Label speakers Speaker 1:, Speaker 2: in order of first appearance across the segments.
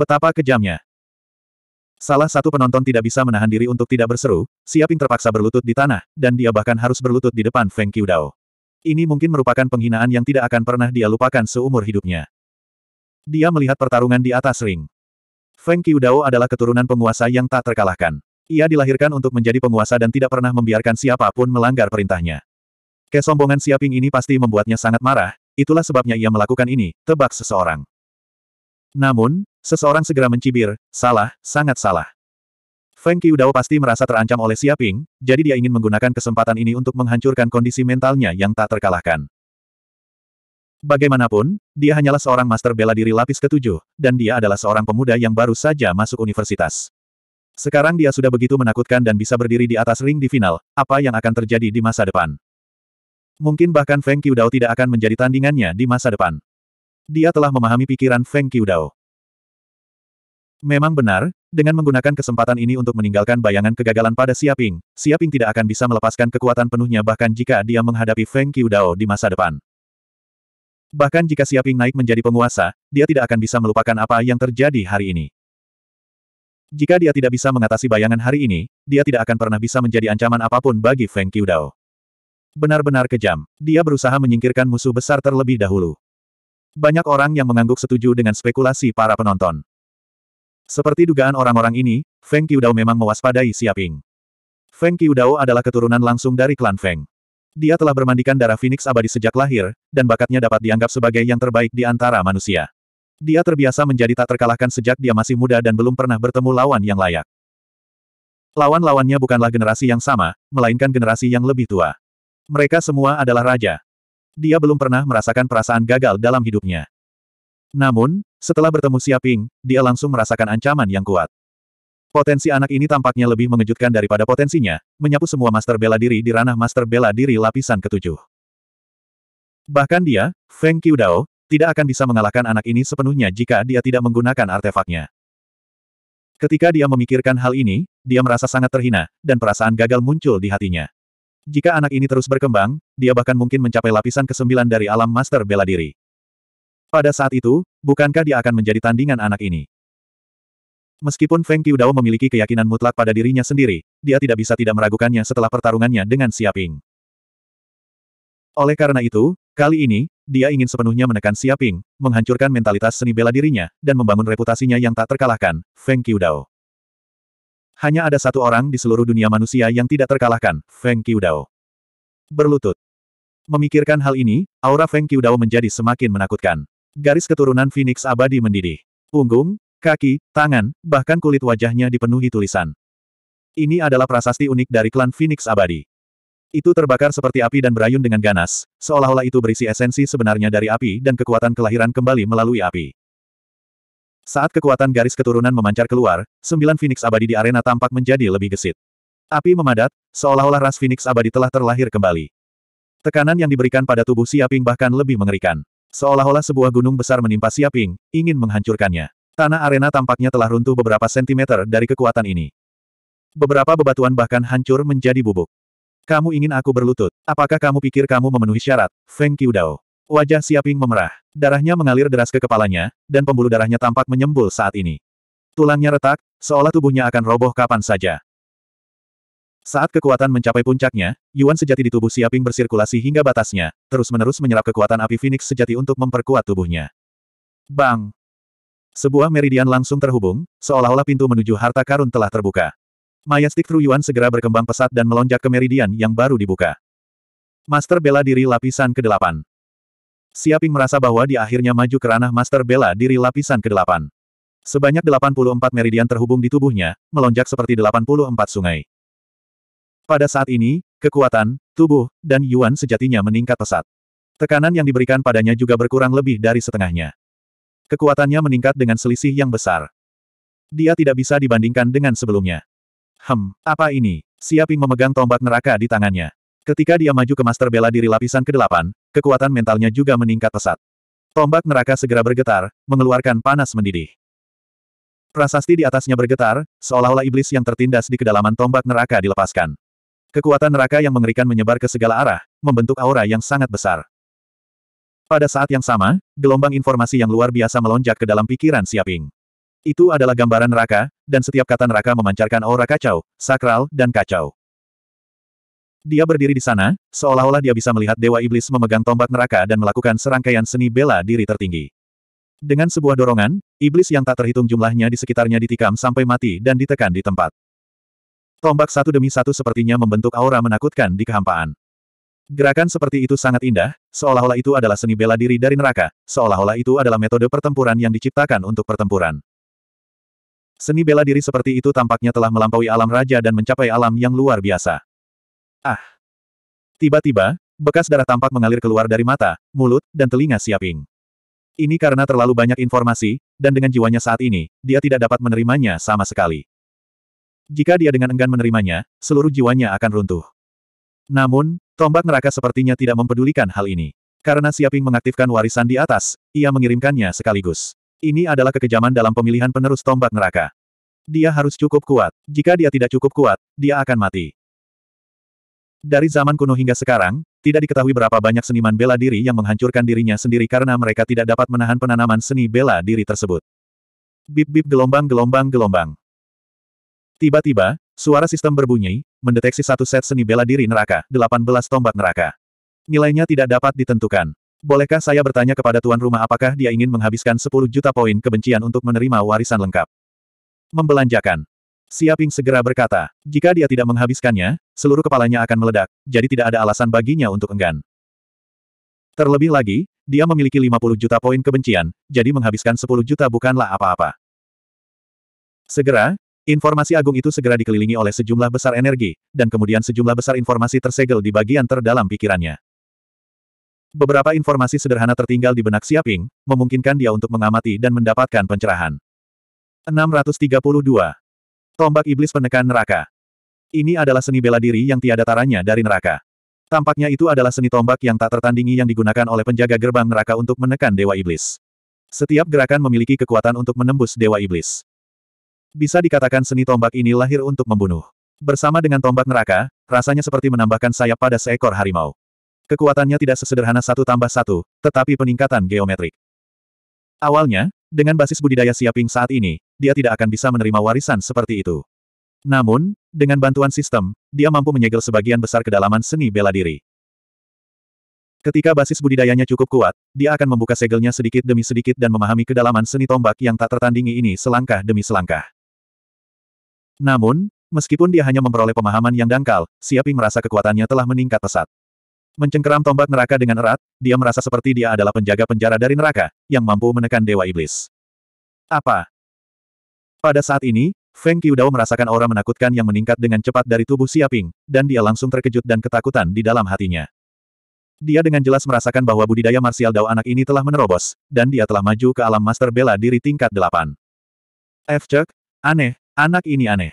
Speaker 1: Betapa kejamnya. Salah satu penonton tidak bisa menahan diri untuk tidak berseru, Siaping terpaksa berlutut di tanah, dan dia bahkan harus berlutut di depan Feng Qiudao. Ini mungkin merupakan penghinaan yang tidak akan pernah dia lupakan seumur hidupnya. Dia melihat pertarungan di atas ring. Feng Qiudao adalah keturunan penguasa yang tak terkalahkan. Ia dilahirkan untuk menjadi penguasa dan tidak pernah membiarkan siapapun melanggar perintahnya. Kesombongan Siaping ini pasti membuatnya sangat marah, itulah sebabnya ia melakukan ini, tebak seseorang. Namun, seseorang segera mencibir, salah, sangat salah. Feng Qiudao pasti merasa terancam oleh Xiaping, jadi dia ingin menggunakan kesempatan ini untuk menghancurkan kondisi mentalnya yang tak terkalahkan. Bagaimanapun, dia hanyalah seorang master bela diri lapis ketujuh, dan dia adalah seorang pemuda yang baru saja masuk universitas. Sekarang dia sudah begitu menakutkan dan bisa berdiri di atas ring di final, apa yang akan terjadi di masa depan? Mungkin bahkan Feng Qiudao tidak akan menjadi tandingannya di masa depan. Dia telah memahami pikiran Feng Qiudao. Memang benar, dengan menggunakan kesempatan ini untuk meninggalkan bayangan kegagalan pada Siaping, Siaping tidak akan bisa melepaskan kekuatan penuhnya bahkan jika dia menghadapi Feng Qiudao di masa depan. Bahkan jika Siaping naik menjadi penguasa, dia tidak akan bisa melupakan apa yang terjadi hari ini. Jika dia tidak bisa mengatasi bayangan hari ini, dia tidak akan pernah bisa menjadi ancaman apapun bagi Feng Qiudao. Benar-benar kejam, dia berusaha menyingkirkan musuh besar terlebih dahulu. Banyak orang yang mengangguk setuju dengan spekulasi para penonton. Seperti dugaan orang-orang ini, Feng Qiudao memang mewaspadai Siaping. Feng Qiudao adalah keturunan langsung dari klan Feng. Dia telah bermandikan darah Phoenix abadi sejak lahir, dan bakatnya dapat dianggap sebagai yang terbaik di antara manusia. Dia terbiasa menjadi tak terkalahkan sejak dia masih muda dan belum pernah bertemu lawan yang layak. Lawan-lawannya bukanlah generasi yang sama, melainkan generasi yang lebih tua. Mereka semua adalah raja dia belum pernah merasakan perasaan gagal dalam hidupnya. Namun, setelah bertemu Siaping, dia langsung merasakan ancaman yang kuat. Potensi anak ini tampaknya lebih mengejutkan daripada potensinya, menyapu semua master bela diri di ranah master bela diri lapisan ketujuh. Bahkan dia, Feng Qiudao, tidak akan bisa mengalahkan anak ini sepenuhnya jika dia tidak menggunakan artefaknya. Ketika dia memikirkan hal ini, dia merasa sangat terhina, dan perasaan gagal muncul di hatinya. Jika anak ini terus berkembang, dia bahkan mungkin mencapai lapisan ke-9 dari alam master bela diri. Pada saat itu, bukankah dia akan menjadi tandingan anak ini? Meskipun Feng Qiudao memiliki keyakinan mutlak pada dirinya sendiri, dia tidak bisa tidak meragukannya setelah pertarungannya dengan Xiaping. Oleh karena itu, kali ini, dia ingin sepenuhnya menekan Xiaping, menghancurkan mentalitas seni bela dirinya, dan membangun reputasinya yang tak terkalahkan, Feng Qiudao. Hanya ada satu orang di seluruh dunia manusia yang tidak terkalahkan, Feng Qiudao. Berlutut. Memikirkan hal ini, aura Feng Qiudao menjadi semakin menakutkan. Garis keturunan Phoenix abadi mendidih. Punggung, kaki, tangan, bahkan kulit wajahnya dipenuhi tulisan. Ini adalah prasasti unik dari klan Phoenix abadi. Itu terbakar seperti api dan berayun dengan ganas, seolah-olah itu berisi esensi sebenarnya dari api dan kekuatan kelahiran kembali melalui api. Saat kekuatan garis keturunan memancar keluar, sembilan Phoenix abadi di arena tampak menjadi lebih gesit. Api memadat, seolah-olah ras Phoenix abadi telah terlahir kembali. Tekanan yang diberikan pada tubuh Siaping bahkan lebih mengerikan. Seolah-olah sebuah gunung besar menimpa Siaping, ingin menghancurkannya. Tanah arena tampaknya telah runtuh beberapa sentimeter dari kekuatan ini. Beberapa bebatuan bahkan hancur menjadi bubuk. Kamu ingin aku berlutut, apakah kamu pikir kamu memenuhi syarat, Feng Dao. Wajah Siaping memerah. Darahnya mengalir deras ke kepalanya, dan pembuluh darahnya tampak menyembul saat ini. Tulangnya retak, seolah tubuhnya akan roboh kapan saja. Saat kekuatan mencapai puncaknya, Yuan sejati di tubuh Siaping bersirkulasi hingga batasnya, terus-menerus menyerap kekuatan api Phoenix sejati untuk memperkuat tubuhnya. Bang! Sebuah meridian langsung terhubung, seolah-olah pintu menuju harta karun telah terbuka. Mayastik Tru Yuan segera berkembang pesat dan melonjak ke meridian yang baru dibuka. Master bela diri lapisan ke-8. Siaping merasa bahwa dia akhirnya maju ke ranah master bela diri lapisan ke-8. Sebanyak 84 meridian terhubung di tubuhnya, melonjak seperti 84 sungai. Pada saat ini, kekuatan, tubuh, dan Yuan sejatinya meningkat pesat. Tekanan yang diberikan padanya juga berkurang lebih dari setengahnya. Kekuatannya meningkat dengan selisih yang besar. Dia tidak bisa dibandingkan dengan sebelumnya. Hem, apa ini? Siaping memegang tombak neraka di tangannya. Ketika dia maju ke master bela diri lapisan ke-8, kekuatan mentalnya juga meningkat pesat. Tombak neraka segera bergetar, mengeluarkan panas mendidih. Prasasti di atasnya bergetar, seolah-olah iblis yang tertindas di kedalaman tombak neraka dilepaskan. Kekuatan neraka yang mengerikan menyebar ke segala arah, membentuk aura yang sangat besar. Pada saat yang sama, gelombang informasi yang luar biasa melonjak ke dalam pikiran Siaping. Itu adalah gambaran neraka, dan setiap kata neraka memancarkan aura kacau, sakral, dan kacau. Dia berdiri di sana, seolah-olah dia bisa melihat Dewa Iblis memegang tombak neraka dan melakukan serangkaian seni bela diri tertinggi. Dengan sebuah dorongan, iblis yang tak terhitung jumlahnya di sekitarnya ditikam sampai mati dan ditekan di tempat. Tombak satu demi satu sepertinya membentuk aura menakutkan di kehampaan. Gerakan seperti itu sangat indah, seolah-olah itu adalah seni bela diri dari neraka, seolah-olah itu adalah metode pertempuran yang diciptakan untuk pertempuran. Seni bela diri seperti itu tampaknya telah melampaui alam raja dan mencapai alam yang luar biasa. Ah! Tiba-tiba, bekas darah tampak mengalir keluar dari mata, mulut, dan telinga Siaping. Ini karena terlalu banyak informasi, dan dengan jiwanya saat ini, dia tidak dapat menerimanya sama sekali. Jika dia dengan enggan menerimanya, seluruh jiwanya akan runtuh. Namun, tombak neraka sepertinya tidak mempedulikan hal ini. Karena Siaping mengaktifkan warisan di atas, ia mengirimkannya sekaligus. Ini adalah kekejaman dalam pemilihan penerus tombak neraka. Dia harus cukup kuat. Jika dia tidak cukup kuat, dia akan mati. Dari zaman kuno hingga sekarang, tidak diketahui berapa banyak seniman bela diri yang menghancurkan dirinya sendiri karena mereka tidak dapat menahan penanaman seni bela diri tersebut. Bip-bip gelombang-gelombang-gelombang. Tiba-tiba, suara sistem berbunyi, mendeteksi satu set seni bela diri neraka, 18 tombak neraka. Nilainya tidak dapat ditentukan. Bolehkah saya bertanya kepada tuan rumah apakah dia ingin menghabiskan 10 juta poin kebencian untuk menerima warisan lengkap? Membelanjakan. Siaping segera berkata, jika dia tidak menghabiskannya, seluruh kepalanya akan meledak, jadi tidak ada alasan baginya untuk enggan. Terlebih lagi, dia memiliki 50 juta poin kebencian, jadi menghabiskan 10 juta bukanlah apa-apa. Segera, informasi agung itu segera dikelilingi oleh sejumlah besar energi, dan kemudian sejumlah besar informasi tersegel di bagian terdalam pikirannya. Beberapa informasi sederhana tertinggal di benak Siaping, memungkinkan dia untuk mengamati dan mendapatkan pencerahan. 632. Tombak Iblis Penekan Neraka ini adalah seni bela diri yang tiada taranya dari neraka. Tampaknya itu adalah seni tombak yang tak tertandingi yang digunakan oleh penjaga gerbang neraka untuk menekan Dewa Iblis. Setiap gerakan memiliki kekuatan untuk menembus Dewa Iblis. Bisa dikatakan seni tombak ini lahir untuk membunuh. Bersama dengan tombak neraka, rasanya seperti menambahkan sayap pada seekor harimau. Kekuatannya tidak sesederhana satu tambah satu, tetapi peningkatan geometrik. Awalnya, dengan basis budidaya Siaping saat ini, dia tidak akan bisa menerima warisan seperti itu. Namun, dengan bantuan sistem, dia mampu menyegel sebagian besar kedalaman seni bela diri. Ketika basis budidayanya cukup kuat, dia akan membuka segelnya sedikit demi sedikit dan memahami kedalaman seni tombak yang tak tertandingi ini selangkah demi selangkah. Namun, meskipun dia hanya memperoleh pemahaman yang dangkal, Siaping merasa kekuatannya telah meningkat pesat. Mencengkeram tombak neraka dengan erat, dia merasa seperti dia adalah penjaga penjara dari neraka, yang mampu menekan Dewa Iblis. Apa? Pada saat ini, Feng Dao merasakan aura menakutkan yang meningkat dengan cepat dari tubuh Siaping, dan dia langsung terkejut dan ketakutan di dalam hatinya. Dia dengan jelas merasakan bahwa budidaya martial Dao anak ini telah menerobos, dan dia telah maju ke alam master bela diri tingkat delapan. F. Cek, aneh, anak ini aneh.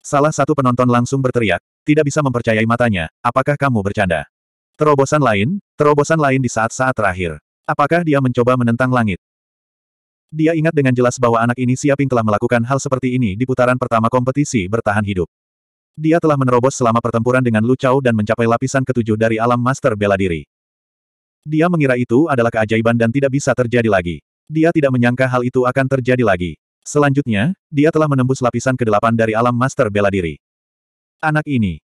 Speaker 1: Salah satu penonton langsung berteriak, tidak bisa mempercayai matanya, apakah kamu bercanda? Terobosan lain, terobosan lain di saat-saat terakhir. Apakah dia mencoba menentang langit? Dia ingat dengan jelas bahwa anak ini Siaping telah melakukan hal seperti ini di putaran pertama kompetisi bertahan hidup. Dia telah menerobos selama pertempuran dengan Lu Chao dan mencapai lapisan ketujuh dari alam master bela diri. Dia mengira itu adalah keajaiban dan tidak bisa terjadi lagi. Dia tidak menyangka hal itu akan terjadi lagi. Selanjutnya, dia telah menembus lapisan kedelapan dari alam master bela diri. Anak ini.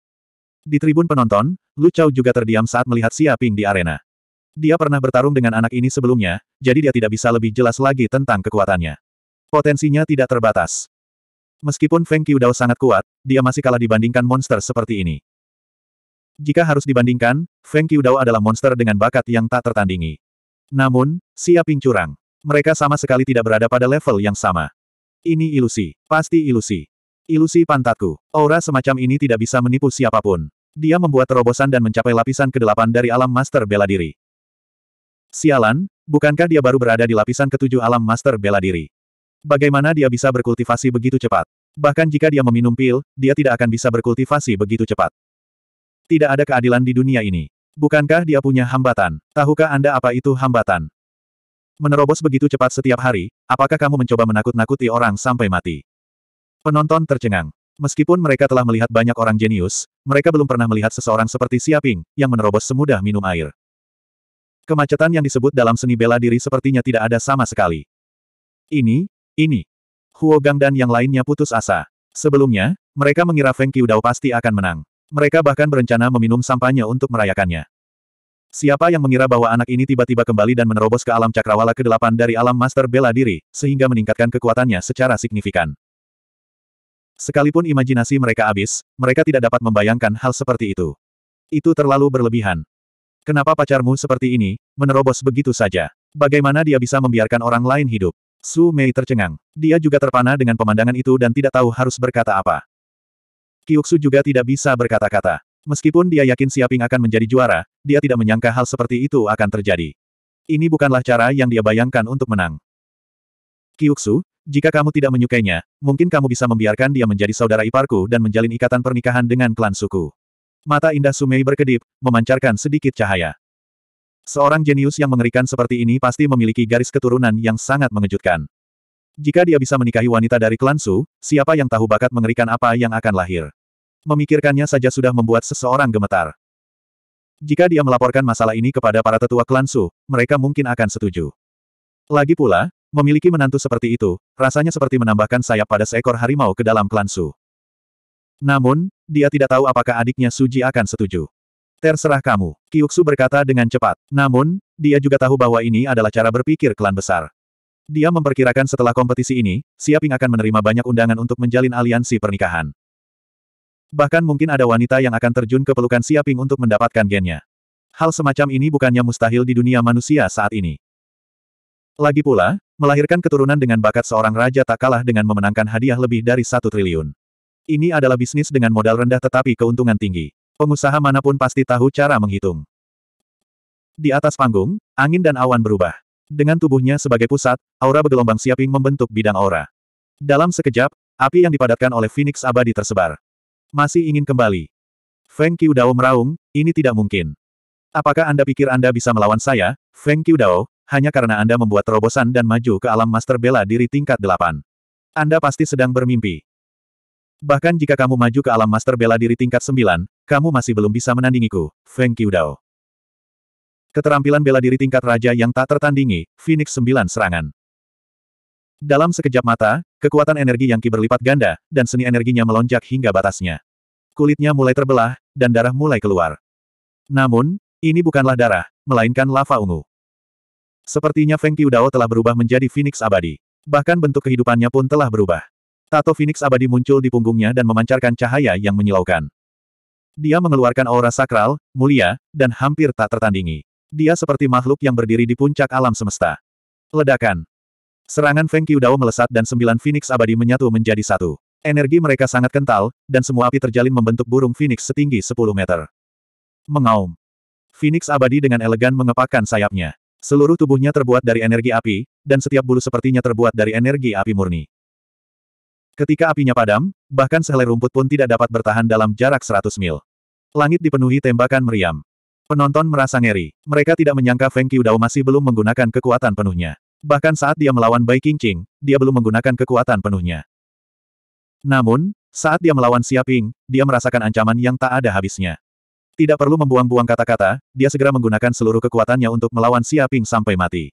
Speaker 1: Di tribun penonton, Lu Chao juga terdiam saat melihat Xia Ping di arena. Dia pernah bertarung dengan anak ini sebelumnya, jadi dia tidak bisa lebih jelas lagi tentang kekuatannya. Potensinya tidak terbatas. Meskipun Feng Qiudao sangat kuat, dia masih kalah dibandingkan monster seperti ini. Jika harus dibandingkan, Feng Qiudao adalah monster dengan bakat yang tak tertandingi. Namun, siapin curang. Mereka sama sekali tidak berada pada level yang sama. Ini ilusi. Pasti ilusi. Ilusi pantatku. Aura semacam ini tidak bisa menipu siapapun. Dia membuat terobosan dan mencapai lapisan ke-8 dari alam master bela diri. Sialan, bukankah dia baru berada di lapisan ketujuh alam master bela diri? Bagaimana dia bisa berkultivasi begitu cepat? Bahkan jika dia meminum pil, dia tidak akan bisa berkultivasi begitu cepat. Tidak ada keadilan di dunia ini. Bukankah dia punya hambatan? Tahukah Anda apa itu hambatan? Menerobos begitu cepat setiap hari, apakah kamu mencoba menakut-nakuti orang sampai mati? Penonton tercengang. Meskipun mereka telah melihat banyak orang jenius, mereka belum pernah melihat seseorang seperti Siaping, yang menerobos semudah minum air. Kemacetan yang disebut dalam seni bela diri sepertinya tidak ada sama sekali. Ini, ini. Huo Gang dan yang lainnya putus asa. Sebelumnya, mereka mengira Feng Qiudao pasti akan menang. Mereka bahkan berencana meminum sampahnya untuk merayakannya. Siapa yang mengira bahwa anak ini tiba-tiba kembali dan menerobos ke alam cakrawala ke-8 dari alam master bela diri, sehingga meningkatkan kekuatannya secara signifikan. Sekalipun imajinasi mereka habis, mereka tidak dapat membayangkan hal seperti itu. Itu terlalu berlebihan. Kenapa pacarmu seperti ini, menerobos begitu saja? Bagaimana dia bisa membiarkan orang lain hidup? Su Mei tercengang. Dia juga terpana dengan pemandangan itu dan tidak tahu harus berkata apa. Kyuksu juga tidak bisa berkata-kata. Meskipun dia yakin Siaping akan menjadi juara, dia tidak menyangka hal seperti itu akan terjadi. Ini bukanlah cara yang dia bayangkan untuk menang. Kyuksu, jika kamu tidak menyukainya, mungkin kamu bisa membiarkan dia menjadi saudara iparku dan menjalin ikatan pernikahan dengan klan suku. Mata indah Sumei berkedip, memancarkan sedikit cahaya. Seorang jenius yang mengerikan seperti ini pasti memiliki garis keturunan yang sangat mengejutkan. Jika dia bisa menikahi wanita dari klan Su, siapa yang tahu bakat mengerikan apa yang akan lahir. Memikirkannya saja sudah membuat seseorang gemetar. Jika dia melaporkan masalah ini kepada para tetua klan Su, mereka mungkin akan setuju. Lagi pula, memiliki menantu seperti itu, rasanya seperti menambahkan sayap pada seekor harimau ke dalam klan Su. Namun, dia tidak tahu apakah adiknya Suji akan setuju. Terserah kamu, Kyuksu berkata dengan cepat. Namun, dia juga tahu bahwa ini adalah cara berpikir klan besar. Dia memperkirakan setelah kompetisi ini, Siaping akan menerima banyak undangan untuk menjalin aliansi pernikahan. Bahkan mungkin ada wanita yang akan terjun ke pelukan Siaping untuk mendapatkan gennya. Hal semacam ini bukannya mustahil di dunia manusia saat ini. Lagi pula, melahirkan keturunan dengan bakat seorang raja tak kalah dengan memenangkan hadiah lebih dari satu triliun. Ini adalah bisnis dengan modal rendah tetapi keuntungan tinggi. Pengusaha manapun pasti tahu cara menghitung. Di atas panggung, angin dan awan berubah. Dengan tubuhnya sebagai pusat, aura bergelombang siaping membentuk bidang aura. Dalam sekejap, api yang dipadatkan oleh Phoenix abadi tersebar. Masih ingin kembali. Feng Qiudao meraung, ini tidak mungkin. Apakah Anda pikir Anda bisa melawan saya, Feng Qiudao, hanya karena Anda membuat terobosan dan maju ke alam master bela diri tingkat delapan? Anda pasti sedang bermimpi. Bahkan jika kamu maju ke alam master bela diri tingkat 9, kamu masih belum bisa menandingiku, Feng Qiudao. Keterampilan bela diri tingkat raja yang tak tertandingi, Phoenix 9 serangan. Dalam sekejap mata, kekuatan energi yang ki berlipat ganda, dan seni energinya melonjak hingga batasnya. Kulitnya mulai terbelah, dan darah mulai keluar. Namun, ini bukanlah darah, melainkan lava ungu. Sepertinya Feng Qiudao telah berubah menjadi Phoenix abadi. Bahkan bentuk kehidupannya pun telah berubah. Tato Phoenix abadi muncul di punggungnya dan memancarkan cahaya yang menyilaukan. Dia mengeluarkan aura sakral, mulia, dan hampir tak tertandingi. Dia seperti makhluk yang berdiri di puncak alam semesta. Ledakan. Serangan Feng Qiudao melesat dan sembilan Phoenix abadi menyatu menjadi satu. Energi mereka sangat kental, dan semua api terjalin membentuk burung Phoenix setinggi 10 meter. Mengaum. Phoenix abadi dengan elegan mengepakkan sayapnya. Seluruh tubuhnya terbuat dari energi api, dan setiap bulu sepertinya terbuat dari energi api murni. Ketika apinya padam, bahkan sehelai rumput pun tidak dapat bertahan dalam jarak 100 mil. Langit dipenuhi tembakan meriam. Penonton merasa ngeri. Mereka tidak menyangka Feng Qiudao masih belum menggunakan kekuatan penuhnya. Bahkan saat dia melawan Bai Qingqing, dia belum menggunakan kekuatan penuhnya. Namun, saat dia melawan Xiaping, dia merasakan ancaman yang tak ada habisnya. Tidak perlu membuang-buang kata-kata, dia segera menggunakan seluruh kekuatannya untuk melawan Xiaping sampai mati.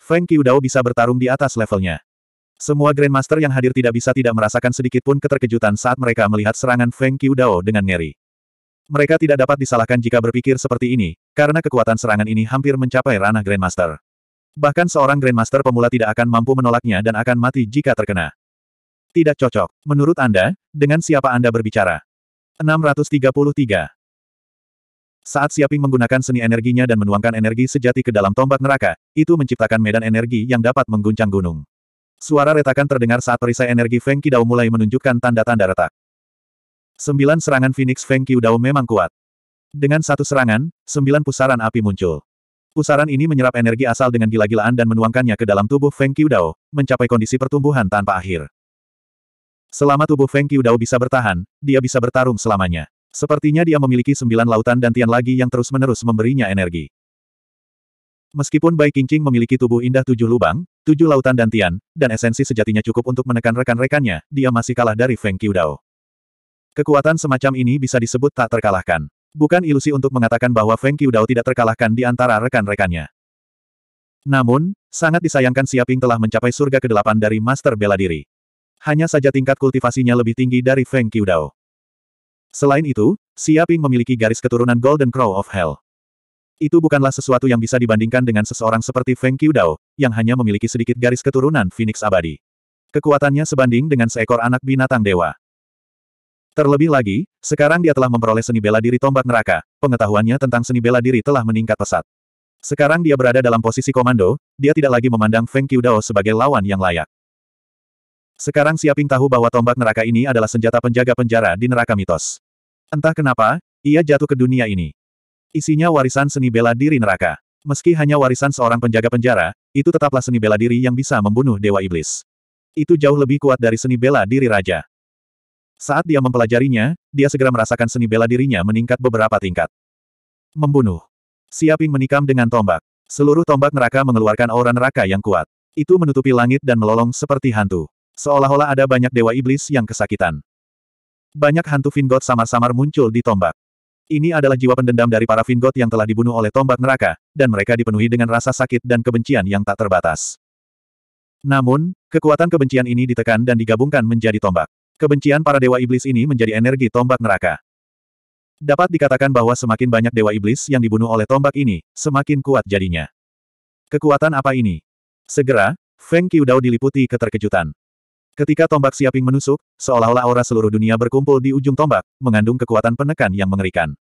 Speaker 1: Feng Qiudao bisa bertarung di atas levelnya. Semua Grandmaster yang hadir tidak bisa tidak merasakan sedikit pun keterkejutan saat mereka melihat serangan Feng Qiudao dengan ngeri. Mereka tidak dapat disalahkan jika berpikir seperti ini, karena kekuatan serangan ini hampir mencapai ranah Grandmaster. Bahkan seorang Grandmaster pemula tidak akan mampu menolaknya dan akan mati jika terkena. Tidak cocok. Menurut Anda, dengan siapa Anda berbicara? 633. Saat Siaping menggunakan seni energinya dan menuangkan energi sejati ke dalam tombak neraka, itu menciptakan medan energi yang dapat mengguncang gunung. Suara retakan terdengar saat perisai energi Feng Qidao mulai menunjukkan tanda-tanda retak. Sembilan serangan Phoenix Feng Qidao memang kuat. Dengan satu serangan, sembilan pusaran api muncul. Pusaran ini menyerap energi asal dengan gila-gilaan dan menuangkannya ke dalam tubuh Feng Qiudao, mencapai kondisi pertumbuhan tanpa akhir. Selama tubuh Feng Qiudao bisa bertahan, dia bisa bertarung selamanya. Sepertinya dia memiliki sembilan lautan dan tian lagi yang terus-menerus memberinya energi. Meskipun Bai Qingqing memiliki tubuh indah tujuh lubang, tujuh lautan dan tian, dan esensi sejatinya cukup untuk menekan rekan-rekannya, dia masih kalah dari Feng Qiudao. Kekuatan semacam ini bisa disebut tak terkalahkan. Bukan ilusi untuk mengatakan bahwa Feng Qiudao tidak terkalahkan di antara rekan-rekannya. Namun, sangat disayangkan Siaping telah mencapai surga ke kedelapan dari Master Bela Diri. Hanya saja tingkat kultivasinya lebih tinggi dari Feng Qiudao. Selain itu, Siaping memiliki garis keturunan Golden Crow of Hell. Itu bukanlah sesuatu yang bisa dibandingkan dengan seseorang seperti Feng Qiudao, yang hanya memiliki sedikit garis keturunan Phoenix abadi. Kekuatannya sebanding dengan seekor anak binatang dewa. Terlebih lagi, sekarang dia telah memperoleh seni bela diri tombak neraka, pengetahuannya tentang seni bela diri telah meningkat pesat. Sekarang dia berada dalam posisi komando, dia tidak lagi memandang Feng Qiudao sebagai lawan yang layak. Sekarang Siaping tahu bahwa tombak neraka ini adalah senjata penjaga penjara di neraka mitos. Entah kenapa, ia jatuh ke dunia ini. Isinya warisan seni bela diri neraka. Meski hanya warisan seorang penjaga penjara, itu tetaplah seni bela diri yang bisa membunuh Dewa Iblis. Itu jauh lebih kuat dari seni bela diri raja. Saat dia mempelajarinya, dia segera merasakan seni bela dirinya meningkat beberapa tingkat. Membunuh. Siaping menikam dengan tombak. Seluruh tombak neraka mengeluarkan aura neraka yang kuat. Itu menutupi langit dan melolong seperti hantu. Seolah-olah ada banyak dewa iblis yang kesakitan. Banyak hantu Vingot samar-samar muncul di tombak. Ini adalah jiwa pendendam dari para Vingot yang telah dibunuh oleh tombak neraka, dan mereka dipenuhi dengan rasa sakit dan kebencian yang tak terbatas. Namun, kekuatan kebencian ini ditekan dan digabungkan menjadi tombak. Kebencian para dewa iblis ini menjadi energi tombak neraka. Dapat dikatakan bahwa semakin banyak dewa iblis yang dibunuh oleh tombak ini, semakin kuat jadinya. Kekuatan apa ini? Segera, Feng Qiudao diliputi keterkejutan. Ketika tombak Siaping menusuk, seolah-olah aura seluruh dunia berkumpul di ujung tombak, mengandung kekuatan penekan yang mengerikan.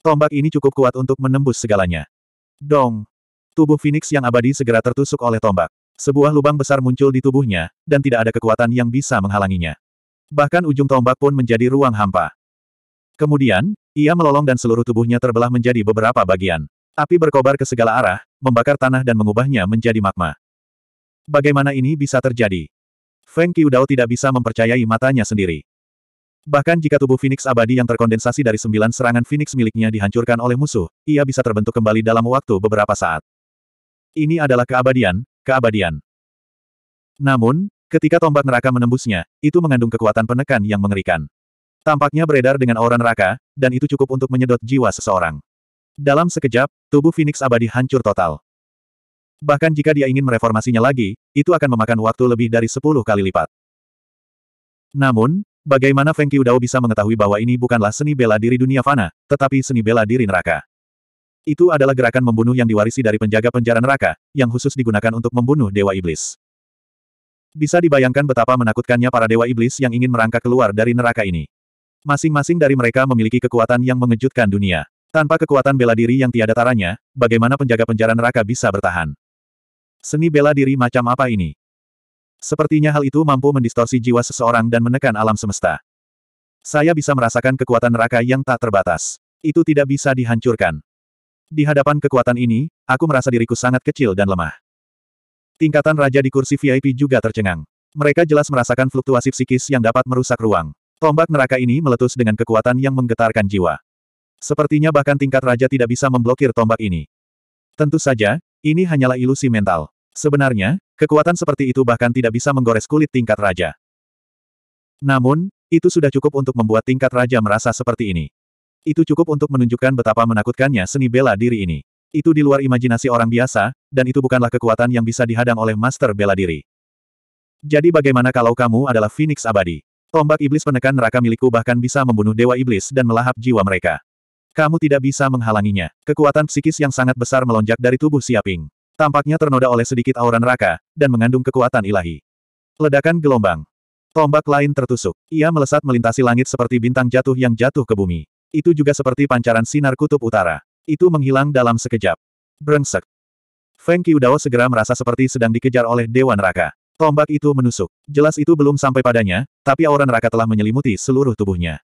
Speaker 1: Tombak ini cukup kuat untuk menembus segalanya. Dong! Tubuh Phoenix yang abadi segera tertusuk oleh tombak. Sebuah lubang besar muncul di tubuhnya, dan tidak ada kekuatan yang bisa menghalanginya. Bahkan ujung tombak pun menjadi ruang hampa. Kemudian, ia melolong dan seluruh tubuhnya terbelah menjadi beberapa bagian. Api berkobar ke segala arah, membakar tanah dan mengubahnya menjadi magma. Bagaimana ini bisa terjadi? Feng Qiudao tidak bisa mempercayai matanya sendiri. Bahkan jika tubuh Phoenix abadi yang terkondensasi dari sembilan serangan Phoenix miliknya dihancurkan oleh musuh, ia bisa terbentuk kembali dalam waktu beberapa saat. Ini adalah keabadian, keabadian. Namun, ketika tombak neraka menembusnya, itu mengandung kekuatan penekan yang mengerikan. Tampaknya beredar dengan aura neraka, dan itu cukup untuk menyedot jiwa seseorang. Dalam sekejap, tubuh Phoenix abadi hancur total. Bahkan jika dia ingin mereformasinya lagi, itu akan memakan waktu lebih dari sepuluh kali lipat. Namun, bagaimana Feng Qiudao bisa mengetahui bahwa ini bukanlah seni bela diri dunia fana, tetapi seni bela diri neraka? Itu adalah gerakan membunuh yang diwarisi dari penjaga penjara neraka, yang khusus digunakan untuk membunuh Dewa Iblis. Bisa dibayangkan betapa menakutkannya para Dewa Iblis yang ingin merangkak keluar dari neraka ini. Masing-masing dari mereka memiliki kekuatan yang mengejutkan dunia. Tanpa kekuatan bela diri yang tiada taranya, bagaimana penjaga penjara neraka bisa bertahan? Seni bela diri macam apa ini? Sepertinya hal itu mampu mendistorsi jiwa seseorang dan menekan alam semesta. Saya bisa merasakan kekuatan neraka yang tak terbatas. Itu tidak bisa dihancurkan. Di hadapan kekuatan ini, aku merasa diriku sangat kecil dan lemah. Tingkatan raja di kursi VIP juga tercengang. Mereka jelas merasakan fluktuasi psikis yang dapat merusak ruang. Tombak neraka ini meletus dengan kekuatan yang menggetarkan jiwa. Sepertinya bahkan tingkat raja tidak bisa memblokir tombak ini. Tentu saja, ini hanyalah ilusi mental. Sebenarnya, kekuatan seperti itu bahkan tidak bisa menggores kulit tingkat raja. Namun, itu sudah cukup untuk membuat tingkat raja merasa seperti ini. Itu cukup untuk menunjukkan betapa menakutkannya seni bela diri ini. Itu di luar imajinasi orang biasa, dan itu bukanlah kekuatan yang bisa dihadang oleh master bela diri. Jadi bagaimana kalau kamu adalah Phoenix abadi? Tombak iblis penekan neraka milikku bahkan bisa membunuh dewa iblis dan melahap jiwa mereka. Kamu tidak bisa menghalanginya. Kekuatan psikis yang sangat besar melonjak dari tubuh Siaping. Tampaknya ternoda oleh sedikit aura neraka, dan mengandung kekuatan ilahi. Ledakan gelombang. Tombak lain tertusuk. Ia melesat melintasi langit seperti bintang jatuh yang jatuh ke bumi. Itu juga seperti pancaran sinar kutub utara. Itu menghilang dalam sekejap. Brengsek. Feng Qiudao segera merasa seperti sedang dikejar oleh Dewa Neraka. Tombak itu menusuk. Jelas itu belum sampai padanya, tapi aura neraka telah menyelimuti seluruh tubuhnya.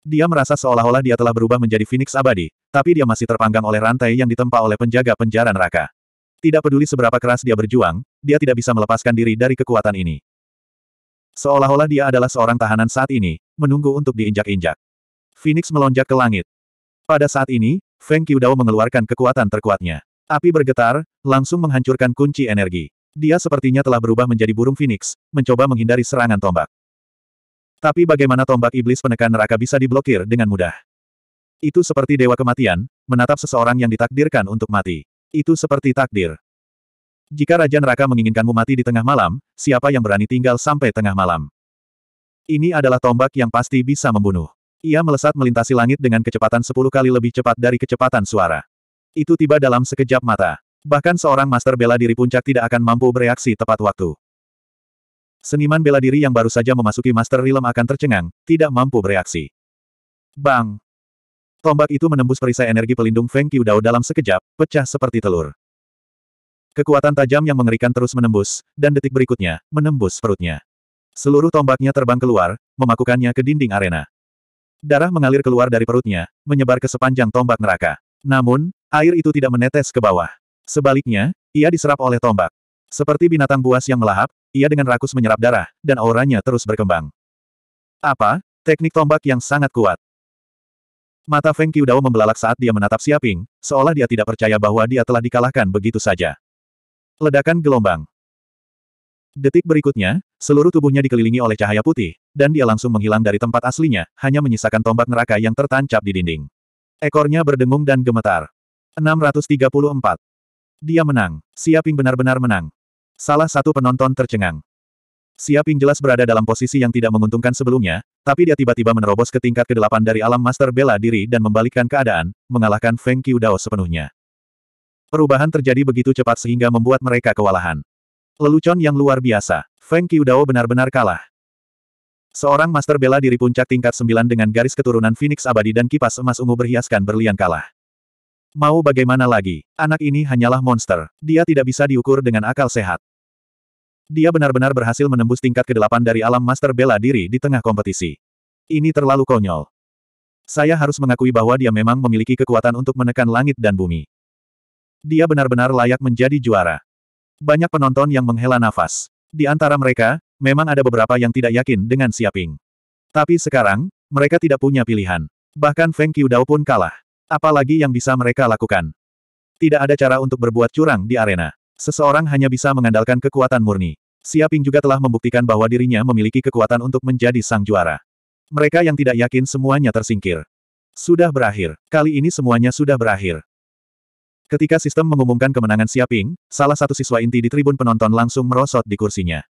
Speaker 1: Dia merasa seolah-olah dia telah berubah menjadi Phoenix abadi, tapi dia masih terpanggang oleh rantai yang ditempa oleh penjaga penjara neraka. Tidak peduli seberapa keras dia berjuang, dia tidak bisa melepaskan diri dari kekuatan ini. Seolah-olah dia adalah seorang tahanan saat ini, menunggu untuk diinjak-injak. Phoenix melonjak ke langit. Pada saat ini, Feng Qiudao mengeluarkan kekuatan terkuatnya. Api bergetar, langsung menghancurkan kunci energi. Dia sepertinya telah berubah menjadi burung Phoenix, mencoba menghindari serangan tombak. Tapi bagaimana tombak iblis penekan neraka bisa diblokir dengan mudah? Itu seperti dewa kematian, menatap seseorang yang ditakdirkan untuk mati. Itu seperti takdir. Jika Raja Neraka menginginkanmu mati di tengah malam, siapa yang berani tinggal sampai tengah malam? Ini adalah tombak yang pasti bisa membunuh. Ia melesat melintasi langit dengan kecepatan sepuluh kali lebih cepat dari kecepatan suara. Itu tiba dalam sekejap mata. Bahkan seorang master bela diri puncak tidak akan mampu bereaksi tepat waktu. Seniman bela diri yang baru saja memasuki Master Realm akan tercengang, tidak mampu bereaksi. Bang! Tombak itu menembus perisai energi pelindung Feng Qiudao dalam sekejap, pecah seperti telur. Kekuatan tajam yang mengerikan terus menembus, dan detik berikutnya, menembus perutnya. Seluruh tombaknya terbang keluar, memakukannya ke dinding arena. Darah mengalir keluar dari perutnya, menyebar ke sepanjang tombak neraka. Namun, air itu tidak menetes ke bawah. Sebaliknya, ia diserap oleh tombak. Seperti binatang buas yang melahap, ia dengan rakus menyerap darah, dan auranya terus berkembang. Apa? Teknik tombak yang sangat kuat. Mata Feng Qiudao membelalak saat dia menatap Siaping, seolah dia tidak percaya bahwa dia telah dikalahkan begitu saja. Ledakan gelombang. Detik berikutnya, seluruh tubuhnya dikelilingi oleh cahaya putih, dan dia langsung menghilang dari tempat aslinya, hanya menyisakan tombak neraka yang tertancap di dinding. Ekornya berdengung dan gemetar. 634. Dia menang. Siaping benar-benar menang. Salah satu penonton tercengang. Siaping jelas berada dalam posisi yang tidak menguntungkan sebelumnya, tapi dia tiba-tiba menerobos ke tingkat ke-8 dari alam master bela diri dan membalikkan keadaan, mengalahkan Feng Qiudao sepenuhnya. Perubahan terjadi begitu cepat sehingga membuat mereka kewalahan. Lelucon yang luar biasa, Feng Qiudao benar-benar kalah. Seorang master bela diri puncak tingkat 9 dengan garis keturunan Phoenix abadi dan kipas emas ungu berhiaskan berlian kalah. Mau bagaimana lagi, anak ini hanyalah monster, dia tidak bisa diukur dengan akal sehat. Dia benar-benar berhasil menembus tingkat ke-8 dari alam master bela diri di tengah kompetisi. Ini terlalu konyol. Saya harus mengakui bahwa dia memang memiliki kekuatan untuk menekan langit dan bumi. Dia benar-benar layak menjadi juara. Banyak penonton yang menghela nafas. Di antara mereka, memang ada beberapa yang tidak yakin dengan Siaping. Tapi sekarang, mereka tidak punya pilihan. Bahkan Feng Qiudao pun kalah. Apalagi yang bisa mereka lakukan? Tidak ada cara untuk berbuat curang di arena. Seseorang hanya bisa mengandalkan kekuatan murni. Siaping juga telah membuktikan bahwa dirinya memiliki kekuatan untuk menjadi sang juara. Mereka yang tidak yakin semuanya tersingkir. Sudah berakhir. Kali ini semuanya sudah berakhir. Ketika sistem mengumumkan kemenangan Siaping, salah satu siswa inti di tribun penonton langsung merosot di kursinya.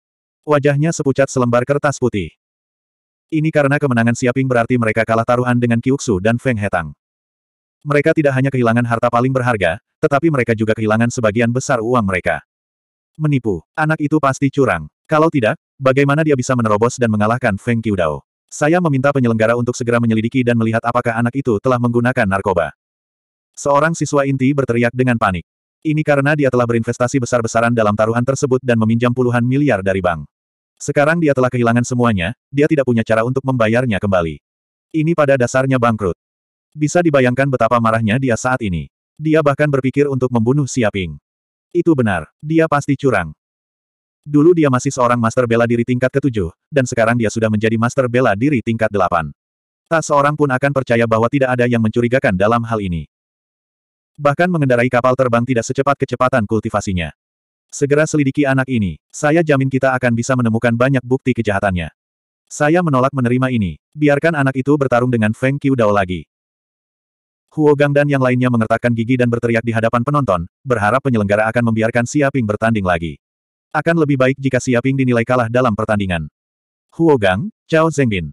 Speaker 1: Wajahnya sepucat selembar kertas putih. Ini karena kemenangan Siaping berarti mereka kalah taruhan dengan Kyuksu dan Feng Hetang. Mereka tidak hanya kehilangan harta paling berharga, tetapi mereka juga kehilangan sebagian besar uang mereka. Menipu. Anak itu pasti curang. Kalau tidak, bagaimana dia bisa menerobos dan mengalahkan Feng Qiudao? Saya meminta penyelenggara untuk segera menyelidiki dan melihat apakah anak itu telah menggunakan narkoba. Seorang siswa inti berteriak dengan panik. Ini karena dia telah berinvestasi besar-besaran dalam taruhan tersebut dan meminjam puluhan miliar dari bank. Sekarang dia telah kehilangan semuanya, dia tidak punya cara untuk membayarnya kembali. Ini pada dasarnya bangkrut. Bisa dibayangkan betapa marahnya dia saat ini. Dia bahkan berpikir untuk membunuh Siaping. Itu benar, dia pasti curang. Dulu dia masih seorang master bela diri tingkat ketujuh, dan sekarang dia sudah menjadi master bela diri tingkat delapan. Tak seorang pun akan percaya bahwa tidak ada yang mencurigakan dalam hal ini. Bahkan mengendarai kapal terbang tidak secepat kecepatan kultivasinya. Segera selidiki anak ini, saya jamin kita akan bisa menemukan banyak bukti kejahatannya. Saya menolak menerima ini, biarkan anak itu bertarung dengan Feng Qiu Dao lagi. Huo Gang dan yang lainnya mengertakkan gigi dan berteriak di hadapan penonton, berharap penyelenggara akan membiarkan Siaping bertanding lagi. Akan lebih baik jika Siaping dinilai kalah dalam pertandingan. Huo Gang, Cao Zengbin.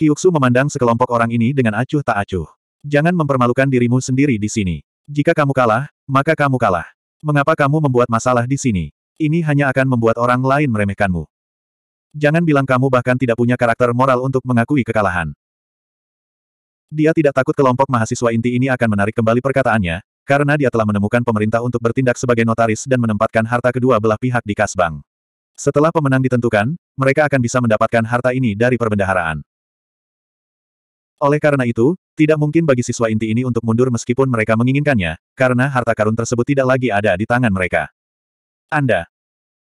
Speaker 1: Kiuksu memandang sekelompok orang ini dengan acuh tak acuh. Jangan mempermalukan dirimu sendiri di sini. Jika kamu kalah, maka kamu kalah. Mengapa kamu membuat masalah di sini? Ini hanya akan membuat orang lain meremehkanmu. Jangan bilang kamu bahkan tidak punya karakter moral untuk mengakui kekalahan. Dia tidak takut kelompok mahasiswa inti ini akan menarik kembali perkataannya, karena dia telah menemukan pemerintah untuk bertindak sebagai notaris dan menempatkan harta kedua belah pihak di Kasbang. Setelah pemenang ditentukan, mereka akan bisa mendapatkan harta ini dari perbendaharaan. Oleh karena itu, tidak mungkin bagi siswa inti ini untuk mundur meskipun mereka menginginkannya, karena harta karun tersebut tidak lagi ada di tangan mereka. Anda,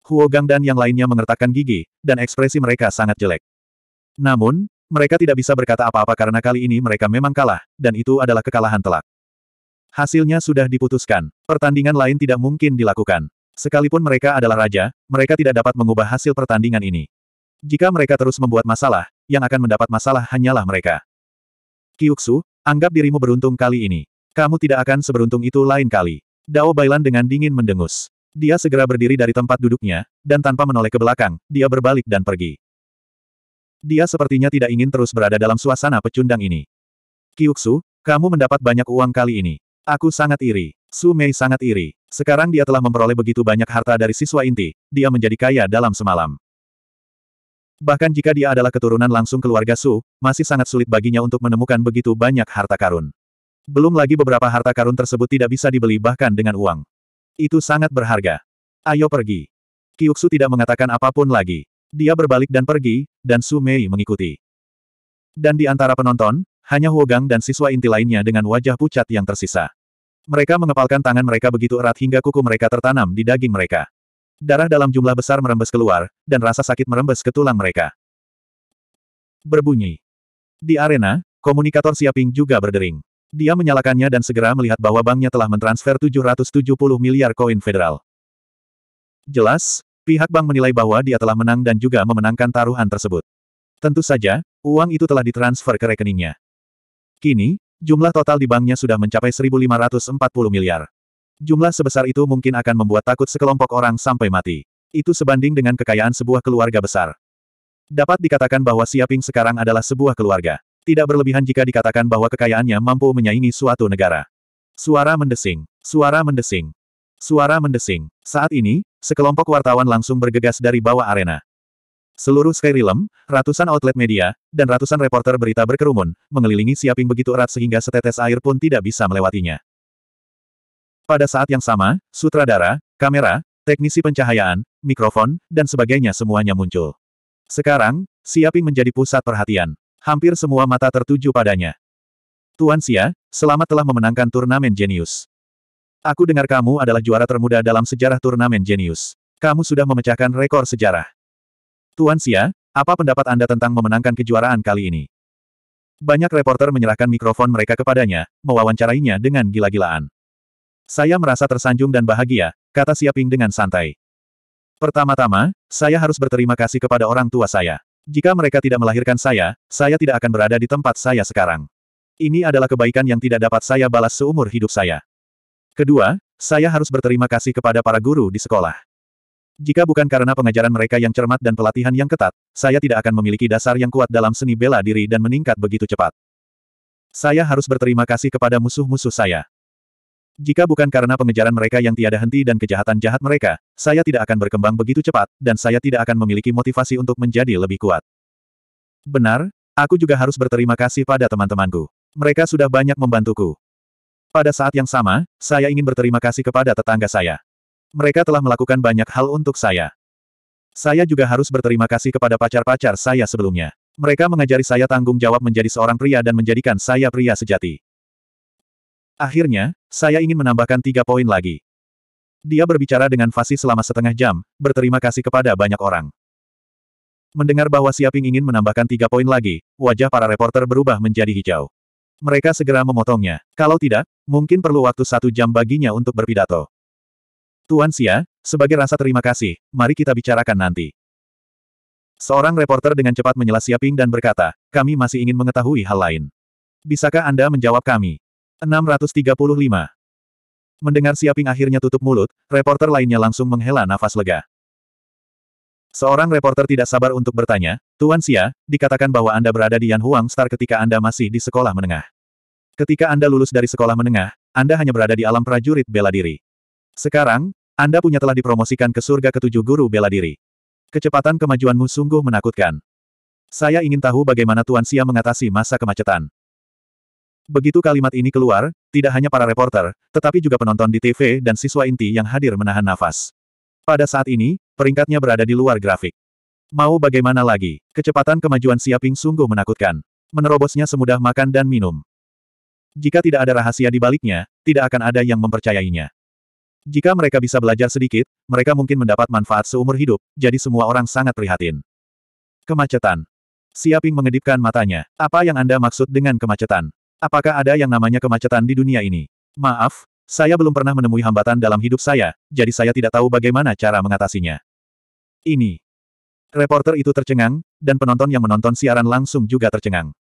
Speaker 1: Huo Gang dan yang lainnya mengertakkan gigi, dan ekspresi mereka sangat jelek. Namun, mereka tidak bisa berkata apa-apa karena kali ini mereka memang kalah, dan itu adalah kekalahan telak. Hasilnya sudah diputuskan. Pertandingan lain tidak mungkin dilakukan. Sekalipun mereka adalah raja, mereka tidak dapat mengubah hasil pertandingan ini. Jika mereka terus membuat masalah, yang akan mendapat masalah hanyalah mereka. Kyuksu, anggap dirimu beruntung kali ini. Kamu tidak akan seberuntung itu lain kali. Dao Bailan dengan dingin mendengus. Dia segera berdiri dari tempat duduknya, dan tanpa menoleh ke belakang, dia berbalik dan pergi. Dia sepertinya tidak ingin terus berada dalam suasana pecundang ini. Kiuksu, kamu mendapat banyak uang kali ini. Aku sangat iri. Su Mei sangat iri. Sekarang dia telah memperoleh begitu banyak harta dari siswa inti, dia menjadi kaya dalam semalam. Bahkan jika dia adalah keturunan langsung keluarga Su, masih sangat sulit baginya untuk menemukan begitu banyak harta karun. Belum lagi beberapa harta karun tersebut tidak bisa dibeli bahkan dengan uang. Itu sangat berharga. Ayo pergi. Kiuksu tidak mengatakan apapun lagi. Dia berbalik dan pergi, dan Su Mei mengikuti. Dan di antara penonton, hanya Huogang dan siswa inti lainnya dengan wajah pucat yang tersisa. Mereka mengepalkan tangan mereka begitu erat hingga kuku mereka tertanam di daging mereka. Darah dalam jumlah besar merembes keluar, dan rasa sakit merembes ke tulang mereka. Berbunyi. Di arena, komunikator Siaping juga berdering. Dia menyalakannya dan segera melihat bahwa banknya telah mentransfer 770 miliar koin federal. Jelas, Pihak bank menilai bahwa dia telah menang dan juga memenangkan taruhan tersebut. Tentu saja, uang itu telah ditransfer ke rekeningnya. Kini, jumlah total di banknya sudah mencapai 1.540 miliar. Jumlah sebesar itu mungkin akan membuat takut sekelompok orang sampai mati. Itu sebanding dengan kekayaan sebuah keluarga besar. Dapat dikatakan bahwa Siaping sekarang adalah sebuah keluarga. Tidak berlebihan jika dikatakan bahwa kekayaannya mampu menyaingi suatu negara. Suara mendesing. Suara mendesing. Suara mendesing. Saat ini, Sekelompok wartawan langsung bergegas dari bawah arena. Seluruh Realm, ratusan outlet media, dan ratusan reporter berita berkerumun, mengelilingi Siaping begitu erat sehingga setetes air pun tidak bisa melewatinya. Pada saat yang sama, sutradara, kamera, teknisi pencahayaan, mikrofon, dan sebagainya semuanya muncul. Sekarang, Siaping menjadi pusat perhatian. Hampir semua mata tertuju padanya. Tuan Sia, selamat telah memenangkan turnamen jenius. Aku dengar kamu adalah juara termuda dalam sejarah turnamen jenius. Kamu sudah memecahkan rekor sejarah. Tuan Xia, apa pendapat Anda tentang memenangkan kejuaraan kali ini? Banyak reporter menyerahkan mikrofon mereka kepadanya, mewawancarainya dengan gila-gilaan. Saya merasa tersanjung dan bahagia, kata Siaping dengan santai. Pertama-tama, saya harus berterima kasih kepada orang tua saya. Jika mereka tidak melahirkan saya, saya tidak akan berada di tempat saya sekarang. Ini adalah kebaikan yang tidak dapat saya balas seumur hidup saya. Kedua, saya harus berterima kasih kepada para guru di sekolah. Jika bukan karena pengajaran mereka yang cermat dan pelatihan yang ketat, saya tidak akan memiliki dasar yang kuat dalam seni bela diri dan meningkat begitu cepat. Saya harus berterima kasih kepada musuh-musuh saya. Jika bukan karena pengejaran mereka yang tiada henti dan kejahatan jahat mereka, saya tidak akan berkembang begitu cepat, dan saya tidak akan memiliki motivasi untuk menjadi lebih kuat. Benar, aku juga harus berterima kasih pada teman-temanku. Mereka sudah banyak membantuku. Pada saat yang sama, saya ingin berterima kasih kepada tetangga saya. Mereka telah melakukan banyak hal untuk saya. Saya juga harus berterima kasih kepada pacar-pacar saya sebelumnya. Mereka mengajari saya tanggung jawab menjadi seorang pria dan menjadikan saya pria sejati. Akhirnya, saya ingin menambahkan tiga poin lagi. Dia berbicara dengan fasih selama setengah jam, berterima kasih kepada banyak orang. Mendengar bahwa Siaping ingin menambahkan tiga poin lagi, wajah para reporter berubah menjadi hijau. Mereka segera memotongnya. Kalau tidak, mungkin perlu waktu satu jam baginya untuk berpidato. Tuan Xia, sebagai rasa terima kasih, mari kita bicarakan nanti. Seorang reporter dengan cepat menyela Siaping dan berkata, kami masih ingin mengetahui hal lain. Bisakah Anda menjawab kami? 635. Mendengar Siaping akhirnya tutup mulut, reporter lainnya langsung menghela nafas lega. Seorang reporter tidak sabar untuk bertanya, Tuan Xia, dikatakan bahwa Anda berada di Yan Huang Star ketika Anda masih di sekolah menengah. Ketika Anda lulus dari sekolah menengah, Anda hanya berada di alam prajurit bela diri. Sekarang, Anda punya telah dipromosikan ke surga ketujuh guru bela diri. Kecepatan kemajuanmu sungguh menakutkan. Saya ingin tahu bagaimana Tuan Xia mengatasi masa kemacetan. Begitu kalimat ini keluar, tidak hanya para reporter, tetapi juga penonton di TV dan siswa inti yang hadir menahan nafas. Pada saat ini, peringkatnya berada di luar grafik. Mau bagaimana lagi, kecepatan kemajuan Siaping sungguh menakutkan. Menerobosnya semudah makan dan minum. Jika tidak ada rahasia di baliknya, tidak akan ada yang mempercayainya. Jika mereka bisa belajar sedikit, mereka mungkin mendapat manfaat seumur hidup, jadi semua orang sangat prihatin. Kemacetan. Siaping mengedipkan matanya. Apa yang Anda maksud dengan kemacetan? Apakah ada yang namanya kemacetan di dunia ini? Maaf, saya belum pernah menemui hambatan dalam hidup saya, jadi saya tidak tahu bagaimana cara mengatasinya ini. Reporter itu tercengang, dan penonton yang menonton siaran langsung juga tercengang.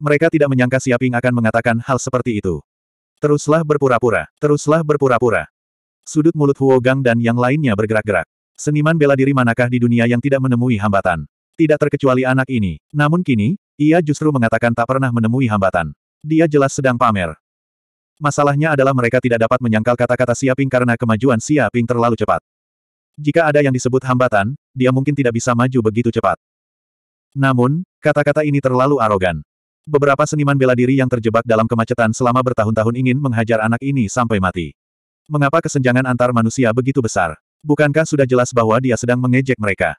Speaker 1: Mereka tidak menyangka Siaping akan mengatakan hal seperti itu. Teruslah berpura-pura, teruslah berpura-pura. Sudut mulut Huo Gang dan yang lainnya bergerak-gerak. Seniman bela diri manakah di dunia yang tidak menemui hambatan? Tidak terkecuali anak ini. Namun kini, ia justru mengatakan tak pernah menemui hambatan. Dia jelas sedang pamer. Masalahnya adalah mereka tidak dapat menyangkal kata-kata Siaping karena kemajuan Siaping terlalu cepat. Jika ada yang disebut hambatan, dia mungkin tidak bisa maju begitu cepat. Namun, kata-kata ini terlalu arogan. Beberapa seniman bela diri yang terjebak dalam kemacetan selama bertahun-tahun ingin menghajar anak ini sampai mati. Mengapa kesenjangan antar manusia begitu besar? Bukankah sudah jelas bahwa dia sedang mengejek mereka?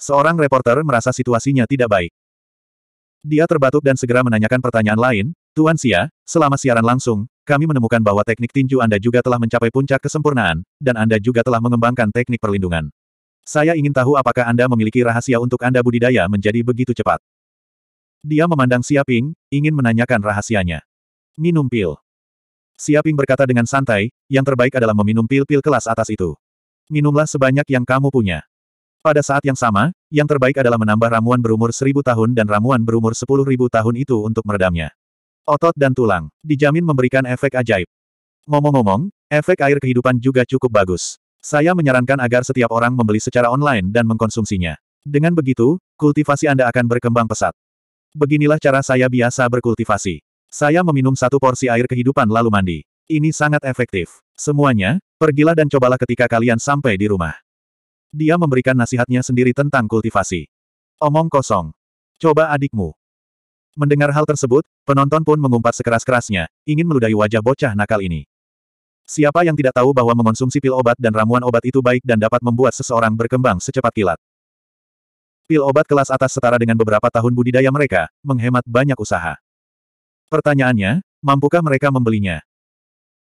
Speaker 1: Seorang reporter merasa situasinya tidak baik. Dia terbatuk dan segera menanyakan pertanyaan lain, Tuan Sia, selama siaran langsung, kami menemukan bahwa teknik tinju Anda juga telah mencapai puncak kesempurnaan, dan Anda juga telah mengembangkan teknik perlindungan. Saya ingin tahu apakah Anda memiliki rahasia untuk Anda budidaya menjadi begitu cepat. Dia memandang Siaping, ingin menanyakan rahasianya. Minum pil. Siaping berkata dengan santai, yang terbaik adalah meminum pil-pil kelas atas itu. Minumlah sebanyak yang kamu punya. Pada saat yang sama, yang terbaik adalah menambah ramuan berumur seribu tahun dan ramuan berumur sepuluh ribu tahun itu untuk meredamnya otot dan tulang. Dijamin memberikan efek ajaib. Ngomong-ngomong, efek air kehidupan juga cukup bagus. Saya menyarankan agar setiap orang membeli secara online dan mengkonsumsinya. Dengan begitu, kultivasi Anda akan berkembang pesat. Beginilah cara saya biasa berkultivasi. Saya meminum satu porsi air kehidupan lalu mandi. Ini sangat efektif. Semuanya, pergilah dan cobalah ketika kalian sampai di rumah. Dia memberikan nasihatnya sendiri tentang kultivasi. Omong kosong. Coba adikmu. Mendengar hal tersebut, penonton pun mengumpat sekeras-kerasnya, ingin meludahi wajah bocah nakal ini. Siapa yang tidak tahu bahwa mengonsumsi pil obat dan ramuan obat itu baik dan dapat membuat seseorang berkembang secepat kilat. Pil obat kelas atas setara dengan beberapa tahun budidaya mereka, menghemat banyak usaha. Pertanyaannya, mampukah mereka membelinya?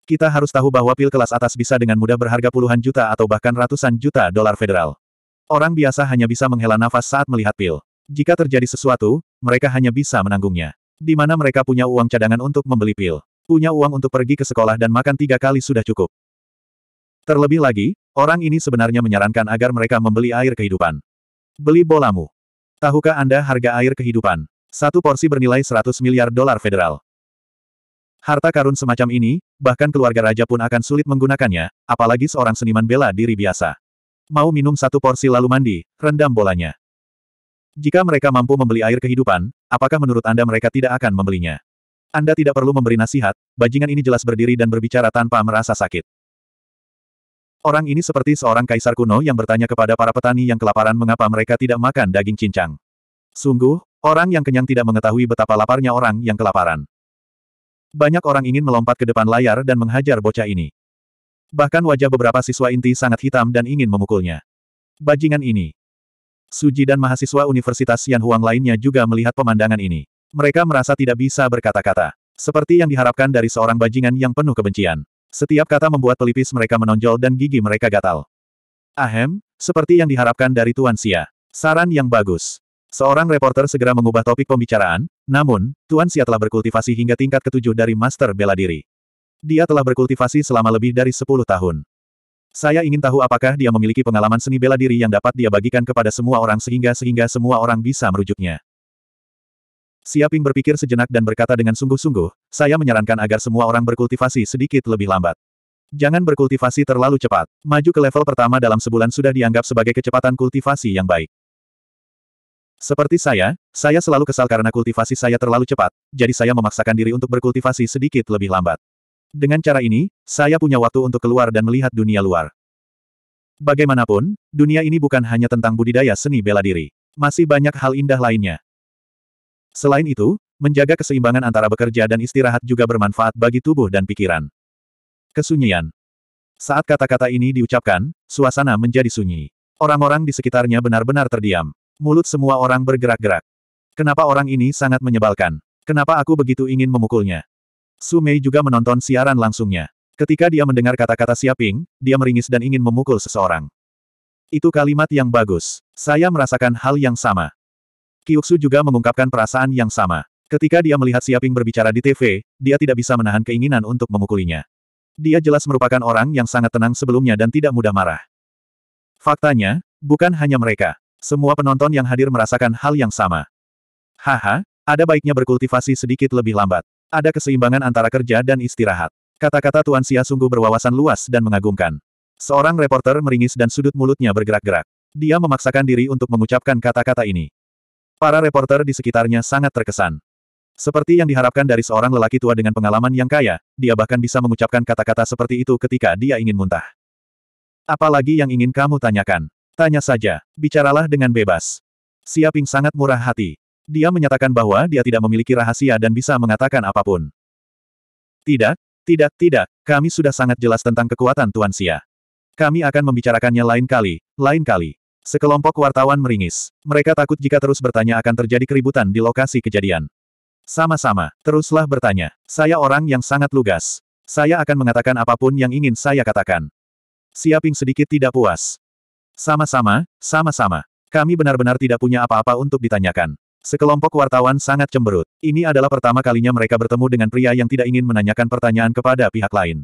Speaker 1: kita harus tahu bahwa pil kelas atas bisa dengan mudah berharga puluhan juta atau bahkan ratusan juta dolar federal. Orang biasa hanya bisa menghela nafas saat melihat pil. Jika terjadi sesuatu, mereka hanya bisa menanggungnya. Di mana mereka punya uang cadangan untuk membeli pil. Punya uang untuk pergi ke sekolah dan makan tiga kali sudah cukup. Terlebih lagi, orang ini sebenarnya menyarankan agar mereka membeli air kehidupan. Beli bolamu. Tahukah Anda harga air kehidupan? Satu porsi bernilai 100 miliar dolar federal. Harta karun semacam ini, bahkan keluarga raja pun akan sulit menggunakannya, apalagi seorang seniman bela diri biasa. Mau minum satu porsi lalu mandi, rendam bolanya. Jika mereka mampu membeli air kehidupan, apakah menurut Anda mereka tidak akan membelinya? Anda tidak perlu memberi nasihat, bajingan ini jelas berdiri dan berbicara tanpa merasa sakit. Orang ini seperti seorang kaisar kuno yang bertanya kepada para petani yang kelaparan mengapa mereka tidak makan daging cincang. Sungguh, orang yang kenyang tidak mengetahui betapa laparnya orang yang kelaparan. Banyak orang ingin melompat ke depan layar dan menghajar bocah ini. Bahkan wajah beberapa siswa inti sangat hitam dan ingin memukulnya. Bajingan ini. Suji dan mahasiswa Universitas Yanhuang lainnya juga melihat pemandangan ini. Mereka merasa tidak bisa berkata-kata. Seperti yang diharapkan dari seorang bajingan yang penuh kebencian. Setiap kata membuat pelipis mereka menonjol dan gigi mereka gatal. Ahem, seperti yang diharapkan dari Tuan Xia. Saran yang bagus. Seorang reporter segera mengubah topik pembicaraan, namun, Tuan Xia telah berkultivasi hingga tingkat ketujuh dari Master Bela Diri. Dia telah berkultivasi selama lebih dari sepuluh tahun. Saya ingin tahu apakah dia memiliki pengalaman seni bela diri yang dapat dia bagikan kepada semua orang sehingga sehingga semua orang bisa merujuknya. Siaping berpikir sejenak dan berkata dengan sungguh-sungguh, saya menyarankan agar semua orang berkultivasi sedikit lebih lambat. Jangan berkultivasi terlalu cepat. Maju ke level pertama dalam sebulan sudah dianggap sebagai kecepatan kultivasi yang baik. Seperti saya, saya selalu kesal karena kultivasi saya terlalu cepat, jadi saya memaksakan diri untuk berkultivasi sedikit lebih lambat. Dengan cara ini, saya punya waktu untuk keluar dan melihat dunia luar. Bagaimanapun, dunia ini bukan hanya tentang budidaya seni bela diri. Masih banyak hal indah lainnya. Selain itu, menjaga keseimbangan antara bekerja dan istirahat juga bermanfaat bagi tubuh dan pikiran. Kesunyian. Saat kata-kata ini diucapkan, suasana menjadi sunyi. Orang-orang di sekitarnya benar-benar terdiam. Mulut semua orang bergerak-gerak. Kenapa orang ini sangat menyebalkan? Kenapa aku begitu ingin memukulnya? Su Mei juga menonton siaran langsungnya. Ketika dia mendengar kata-kata Siaping, dia meringis dan ingin memukul seseorang. Itu kalimat yang bagus. Saya merasakan hal yang sama. Kyuksu juga mengungkapkan perasaan yang sama. Ketika dia melihat Siaping berbicara di TV, dia tidak bisa menahan keinginan untuk memukulinya. Dia jelas merupakan orang yang sangat tenang sebelumnya dan tidak mudah marah. Faktanya, bukan hanya mereka. Semua penonton yang hadir merasakan hal yang sama. Haha, ada baiknya berkultivasi sedikit lebih lambat. Ada keseimbangan antara kerja dan istirahat. Kata-kata Tuan Sia sungguh berwawasan luas dan mengagumkan. Seorang reporter meringis dan sudut mulutnya bergerak-gerak. Dia memaksakan diri untuk mengucapkan kata-kata ini. Para reporter di sekitarnya sangat terkesan. Seperti yang diharapkan dari seorang lelaki tua dengan pengalaman yang kaya, dia bahkan bisa mengucapkan kata-kata seperti itu ketika dia ingin muntah. Apalagi yang ingin kamu tanyakan? Tanya saja, bicaralah dengan bebas. Siaping sangat murah hati. Dia menyatakan bahwa dia tidak memiliki rahasia dan bisa mengatakan apapun. Tidak, tidak, tidak, kami sudah sangat jelas tentang kekuatan Tuan Xia. Kami akan membicarakannya lain kali, lain kali. Sekelompok wartawan meringis. Mereka takut jika terus bertanya akan terjadi keributan di lokasi kejadian. Sama-sama, teruslah bertanya. Saya orang yang sangat lugas. Saya akan mengatakan apapun yang ingin saya katakan. Siaping sedikit tidak puas. Sama-sama, sama-sama. Kami benar-benar tidak punya apa-apa untuk ditanyakan. Sekelompok wartawan sangat cemberut. Ini adalah pertama kalinya mereka bertemu dengan pria yang tidak ingin menanyakan pertanyaan kepada pihak lain.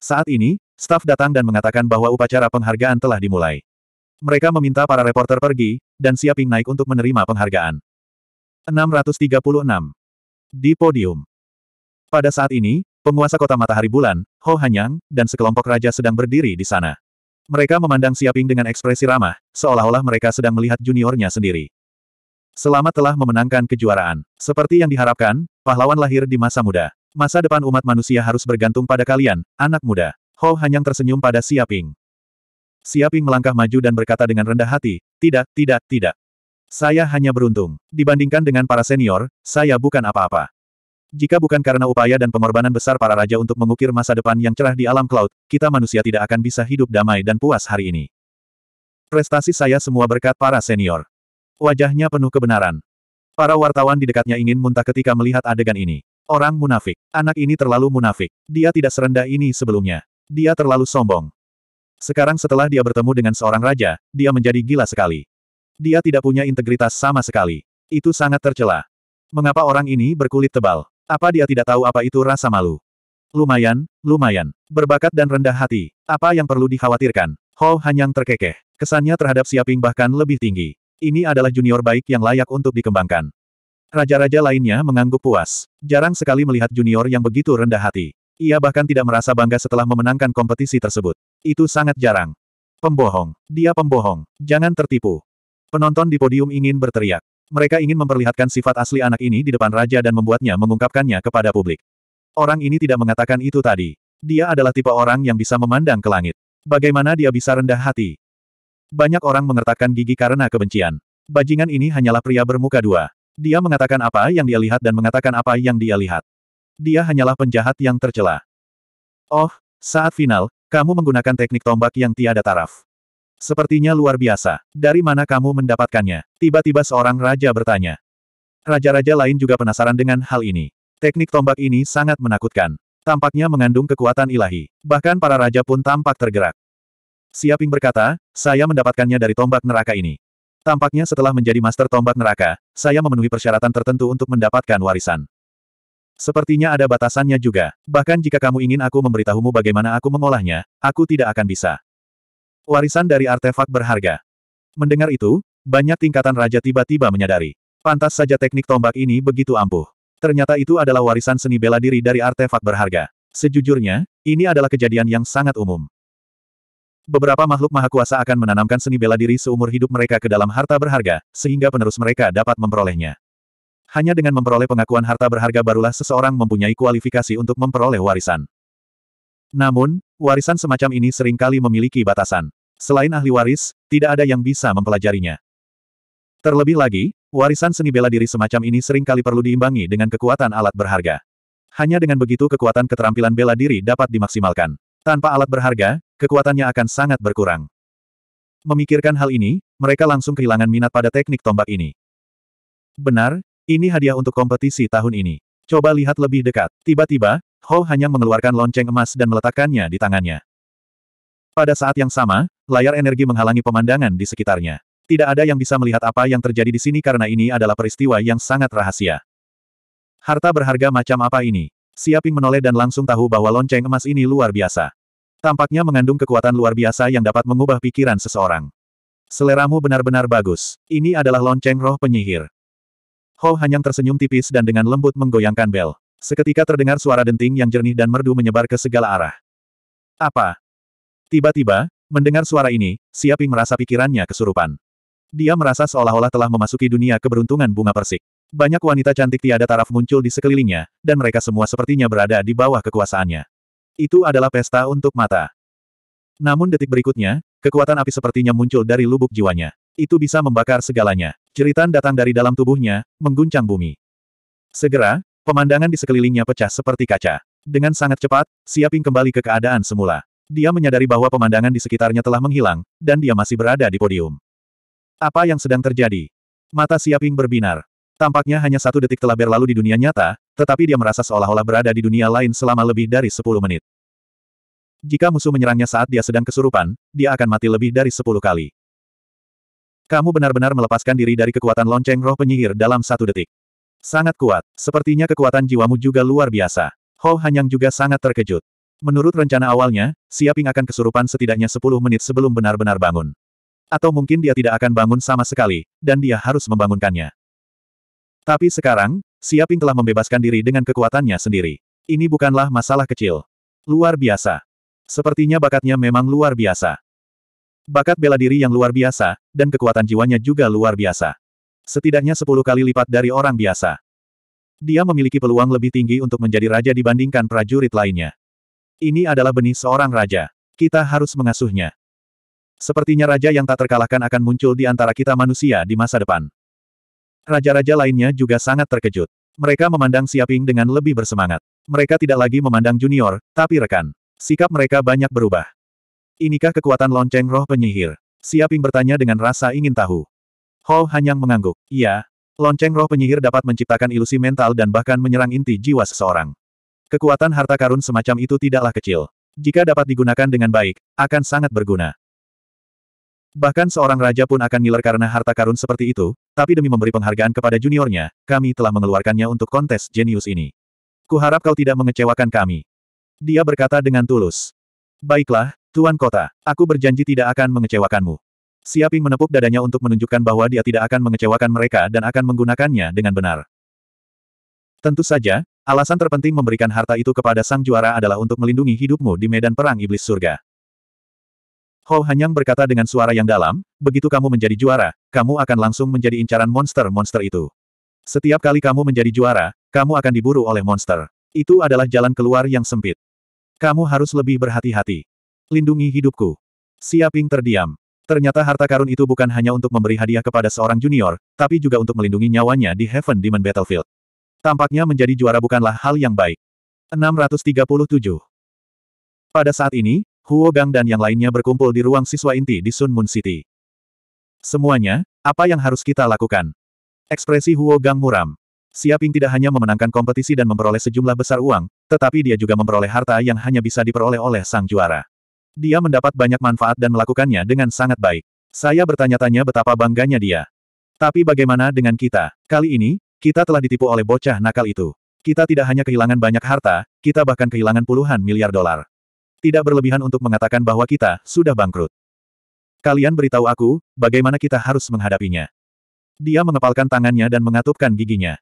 Speaker 1: Saat ini, staf datang dan mengatakan bahwa upacara penghargaan telah dimulai. Mereka meminta para reporter pergi, dan siaping naik untuk menerima penghargaan. 636. Di podium. Pada saat ini, penguasa kota matahari bulan, Ho Hanyang, dan sekelompok raja sedang berdiri di sana. Mereka memandang siaping dengan ekspresi ramah, seolah-olah mereka sedang melihat juniornya sendiri. Selamat telah memenangkan kejuaraan. Seperti yang diharapkan, pahlawan lahir di masa muda. Masa depan umat manusia harus bergantung pada kalian, anak muda. Ho Hanyang tersenyum pada Siaping. Siaping melangkah maju dan berkata dengan rendah hati, tidak, tidak, tidak. Saya hanya beruntung. Dibandingkan dengan para senior, saya bukan apa-apa. Jika bukan karena upaya dan pengorbanan besar para raja untuk mengukir masa depan yang cerah di alam cloud, kita manusia tidak akan bisa hidup damai dan puas hari ini. Prestasi saya semua berkat para senior. Wajahnya penuh kebenaran. Para wartawan di dekatnya ingin muntah ketika melihat adegan ini. Orang munafik. Anak ini terlalu munafik. Dia tidak serendah ini sebelumnya. Dia terlalu sombong. Sekarang setelah dia bertemu dengan seorang raja, dia menjadi gila sekali. Dia tidak punya integritas sama sekali. Itu sangat tercela. Mengapa orang ini berkulit tebal? Apa dia tidak tahu apa itu rasa malu? Lumayan, lumayan. Berbakat dan rendah hati. Apa yang perlu dikhawatirkan? Ho Hanyang terkekeh. Kesannya terhadap Siaping bahkan lebih tinggi. Ini adalah junior baik yang layak untuk dikembangkan. Raja-raja lainnya mengangguk puas. Jarang sekali melihat junior yang begitu rendah hati. Ia bahkan tidak merasa bangga setelah memenangkan kompetisi tersebut. Itu sangat jarang. Pembohong. Dia pembohong. Jangan tertipu. Penonton di podium ingin berteriak. Mereka ingin memperlihatkan sifat asli anak ini di depan raja dan membuatnya mengungkapkannya kepada publik. Orang ini tidak mengatakan itu tadi. Dia adalah tipe orang yang bisa memandang ke langit. Bagaimana dia bisa rendah hati? Banyak orang mengertakkan gigi karena kebencian. Bajingan ini hanyalah pria bermuka dua. Dia mengatakan apa yang dia lihat dan mengatakan apa yang dia lihat. Dia hanyalah penjahat yang tercela. Oh, saat final, kamu menggunakan teknik tombak yang tiada taraf. Sepertinya luar biasa. Dari mana kamu mendapatkannya? Tiba-tiba seorang raja bertanya. Raja-raja lain juga penasaran dengan hal ini. Teknik tombak ini sangat menakutkan. Tampaknya mengandung kekuatan ilahi. Bahkan para raja pun tampak tergerak. Siaping berkata, saya mendapatkannya dari tombak neraka ini. Tampaknya setelah menjadi master tombak neraka, saya memenuhi persyaratan tertentu untuk mendapatkan warisan. Sepertinya ada batasannya juga, bahkan jika kamu ingin aku memberitahumu bagaimana aku mengolahnya, aku tidak akan bisa. Warisan dari artefak berharga. Mendengar itu, banyak tingkatan raja tiba-tiba menyadari. Pantas saja teknik tombak ini begitu ampuh. Ternyata itu adalah warisan seni bela diri dari artefak berharga. Sejujurnya, ini adalah kejadian yang sangat umum. Beberapa makhluk maha kuasa akan menanamkan seni bela diri seumur hidup mereka ke dalam harta berharga, sehingga penerus mereka dapat memperolehnya. Hanya dengan memperoleh pengakuan harta berharga barulah seseorang mempunyai kualifikasi untuk memperoleh warisan. Namun, warisan semacam ini seringkali memiliki batasan. Selain ahli waris, tidak ada yang bisa mempelajarinya. Terlebih lagi, warisan seni bela diri semacam ini seringkali perlu diimbangi dengan kekuatan alat berharga. Hanya dengan begitu kekuatan keterampilan bela diri dapat dimaksimalkan. Tanpa alat berharga, kekuatannya akan sangat berkurang. Memikirkan hal ini, mereka langsung kehilangan minat pada teknik tombak ini. Benar, ini hadiah untuk kompetisi tahun ini. Coba lihat lebih dekat. Tiba-tiba, Ho hanya mengeluarkan lonceng emas dan meletakkannya di tangannya. Pada saat yang sama, layar energi menghalangi pemandangan di sekitarnya. Tidak ada yang bisa melihat apa yang terjadi di sini karena ini adalah peristiwa yang sangat rahasia. Harta berharga macam apa ini? Siaping menoleh dan langsung tahu bahwa lonceng emas ini luar biasa. Tampaknya mengandung kekuatan luar biasa yang dapat mengubah pikiran seseorang. Seleramu benar-benar bagus. Ini adalah lonceng roh penyihir. Ho Hanyang tersenyum tipis dan dengan lembut menggoyangkan bel. Seketika terdengar suara denting yang jernih dan merdu menyebar ke segala arah. Apa? Tiba-tiba, mendengar suara ini, Siaping merasa pikirannya kesurupan. Dia merasa seolah-olah telah memasuki dunia keberuntungan bunga persik. Banyak wanita cantik tiada taraf muncul di sekelilingnya, dan mereka semua sepertinya berada di bawah kekuasaannya. Itu adalah pesta untuk mata. Namun detik berikutnya, kekuatan api sepertinya muncul dari lubuk jiwanya. Itu bisa membakar segalanya. Jeritan datang dari dalam tubuhnya, mengguncang bumi. Segera, pemandangan di sekelilingnya pecah seperti kaca. Dengan sangat cepat, Siaping kembali ke keadaan semula. Dia menyadari bahwa pemandangan di sekitarnya telah menghilang, dan dia masih berada di podium. Apa yang sedang terjadi? Mata Siaping berbinar. Tampaknya hanya satu detik telah berlalu di dunia nyata, tetapi dia merasa seolah-olah berada di dunia lain selama lebih dari 10 menit. Jika musuh menyerangnya saat dia sedang kesurupan, dia akan mati lebih dari 10 kali. Kamu benar-benar melepaskan diri dari kekuatan lonceng roh penyihir dalam satu detik. Sangat kuat, sepertinya kekuatan jiwamu juga luar biasa. Ho Hanyang juga sangat terkejut. Menurut rencana awalnya, Siaping akan kesurupan setidaknya 10 menit sebelum benar-benar bangun. Atau mungkin dia tidak akan bangun sama sekali, dan dia harus membangunkannya. Tapi sekarang, Siaping telah membebaskan diri dengan kekuatannya sendiri. Ini bukanlah masalah kecil. Luar biasa. Sepertinya bakatnya memang luar biasa. Bakat bela diri yang luar biasa, dan kekuatan jiwanya juga luar biasa. Setidaknya sepuluh kali lipat dari orang biasa. Dia memiliki peluang lebih tinggi untuk menjadi raja dibandingkan prajurit lainnya. Ini adalah benih seorang raja. Kita harus mengasuhnya. Sepertinya raja yang tak terkalahkan akan muncul di antara kita manusia di masa depan. Raja-raja lainnya juga sangat terkejut. Mereka memandang Siaping dengan lebih bersemangat. Mereka tidak lagi memandang junior, tapi rekan. Sikap mereka banyak berubah. Inikah kekuatan lonceng roh penyihir? Siaping bertanya dengan rasa ingin tahu. Ho hanya mengangguk. Iya, lonceng roh penyihir dapat menciptakan ilusi mental dan bahkan menyerang inti jiwa seseorang. Kekuatan harta karun semacam itu tidaklah kecil. Jika dapat digunakan dengan baik, akan sangat berguna. Bahkan seorang raja pun akan ngiler karena harta karun seperti itu, tapi demi memberi penghargaan kepada juniornya, kami telah mengeluarkannya untuk kontes jenius ini. Kuharap kau tidak mengecewakan kami. Dia berkata dengan tulus. Baiklah, Tuan Kota, aku berjanji tidak akan mengecewakanmu. Siaping menepuk dadanya untuk menunjukkan bahwa dia tidak akan mengecewakan mereka dan akan menggunakannya dengan benar. Tentu saja, alasan terpenting memberikan harta itu kepada sang juara adalah untuk melindungi hidupmu di medan perang iblis surga. Ho Hanyang berkata dengan suara yang dalam, begitu kamu menjadi juara, kamu akan langsung menjadi incaran monster-monster itu. Setiap kali kamu menjadi juara, kamu akan diburu oleh monster. Itu adalah jalan keluar yang sempit. Kamu harus lebih berhati-hati. Lindungi hidupku. Siaping terdiam. Ternyata harta karun itu bukan hanya untuk memberi hadiah kepada seorang junior, tapi juga untuk melindungi nyawanya di Heaven Demon Battlefield. Tampaknya menjadi juara bukanlah hal yang baik. 637 Pada saat ini, Huo Gang dan yang lainnya berkumpul di ruang siswa inti di Sun Moon City. Semuanya, apa yang harus kita lakukan? Ekspresi Huo Gang muram. Siaping tidak hanya memenangkan kompetisi dan memperoleh sejumlah besar uang, tetapi dia juga memperoleh harta yang hanya bisa diperoleh oleh sang juara. Dia mendapat banyak manfaat dan melakukannya dengan sangat baik. Saya bertanya-tanya betapa bangganya dia. Tapi bagaimana dengan kita? Kali ini, kita telah ditipu oleh bocah nakal itu. Kita tidak hanya kehilangan banyak harta, kita bahkan kehilangan puluhan miliar dolar tidak berlebihan untuk mengatakan bahwa kita sudah bangkrut. Kalian beritahu aku, bagaimana kita harus menghadapinya. Dia mengepalkan tangannya dan mengatupkan giginya.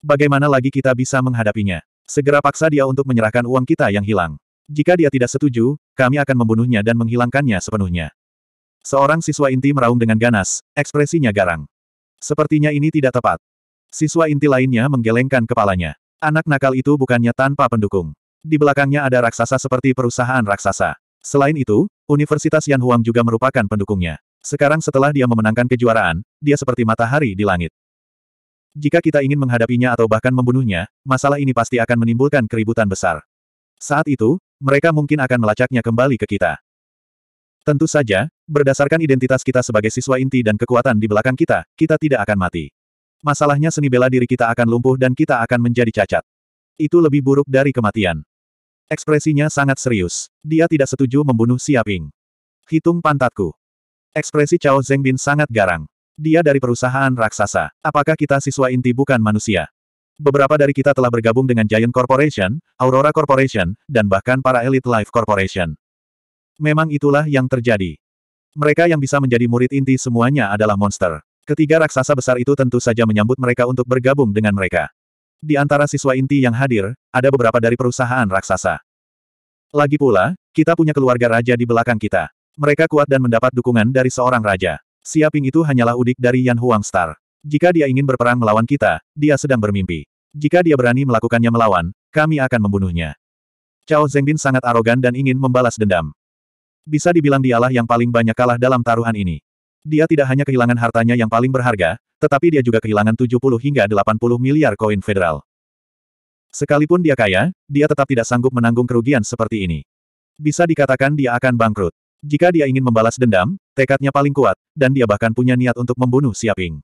Speaker 1: Bagaimana lagi kita bisa menghadapinya? Segera paksa dia untuk menyerahkan uang kita yang hilang. Jika dia tidak setuju, kami akan membunuhnya dan menghilangkannya sepenuhnya. Seorang siswa inti meraung dengan ganas, ekspresinya garang. Sepertinya ini tidak tepat. Siswa inti lainnya menggelengkan kepalanya. Anak nakal itu bukannya tanpa pendukung. Di belakangnya ada raksasa seperti perusahaan raksasa. Selain itu, Universitas Yan Huang juga merupakan pendukungnya. Sekarang setelah dia memenangkan kejuaraan, dia seperti matahari di langit. Jika kita ingin menghadapinya atau bahkan membunuhnya, masalah ini pasti akan menimbulkan keributan besar. Saat itu, mereka mungkin akan melacaknya kembali ke kita. Tentu saja, berdasarkan identitas kita sebagai siswa inti dan kekuatan di belakang kita, kita tidak akan mati. Masalahnya seni bela diri kita akan lumpuh dan kita akan menjadi cacat. Itu lebih buruk dari kematian. Ekspresinya sangat serius. Dia tidak setuju membunuh Siaping. Hitung pantatku. Ekspresi Cao Zengbin sangat garang. Dia dari perusahaan raksasa. Apakah kita siswa inti bukan manusia? Beberapa dari kita telah bergabung dengan Giant Corporation, Aurora Corporation, dan bahkan para Elite Life Corporation. Memang itulah yang terjadi. Mereka yang bisa menjadi murid inti semuanya adalah monster. Ketiga raksasa besar itu tentu saja menyambut mereka untuk bergabung dengan mereka. Di antara siswa inti yang hadir, ada beberapa dari perusahaan raksasa. Lagi pula, kita punya keluarga raja di belakang kita. Mereka kuat dan mendapat dukungan dari seorang raja. Siaping itu hanyalah udik dari Yan Huang Star. Jika dia ingin berperang melawan kita, dia sedang bermimpi. Jika dia berani melakukannya melawan, kami akan membunuhnya. Cao Zengbin sangat arogan dan ingin membalas dendam. Bisa dibilang dialah yang paling banyak kalah dalam taruhan ini. Dia tidak hanya kehilangan hartanya yang paling berharga, tetapi dia juga kehilangan 70 hingga 80 miliar koin federal. Sekalipun dia kaya, dia tetap tidak sanggup menanggung kerugian seperti ini. Bisa dikatakan dia akan bangkrut. Jika dia ingin membalas dendam, tekadnya paling kuat, dan dia bahkan punya niat untuk membunuh Siaping.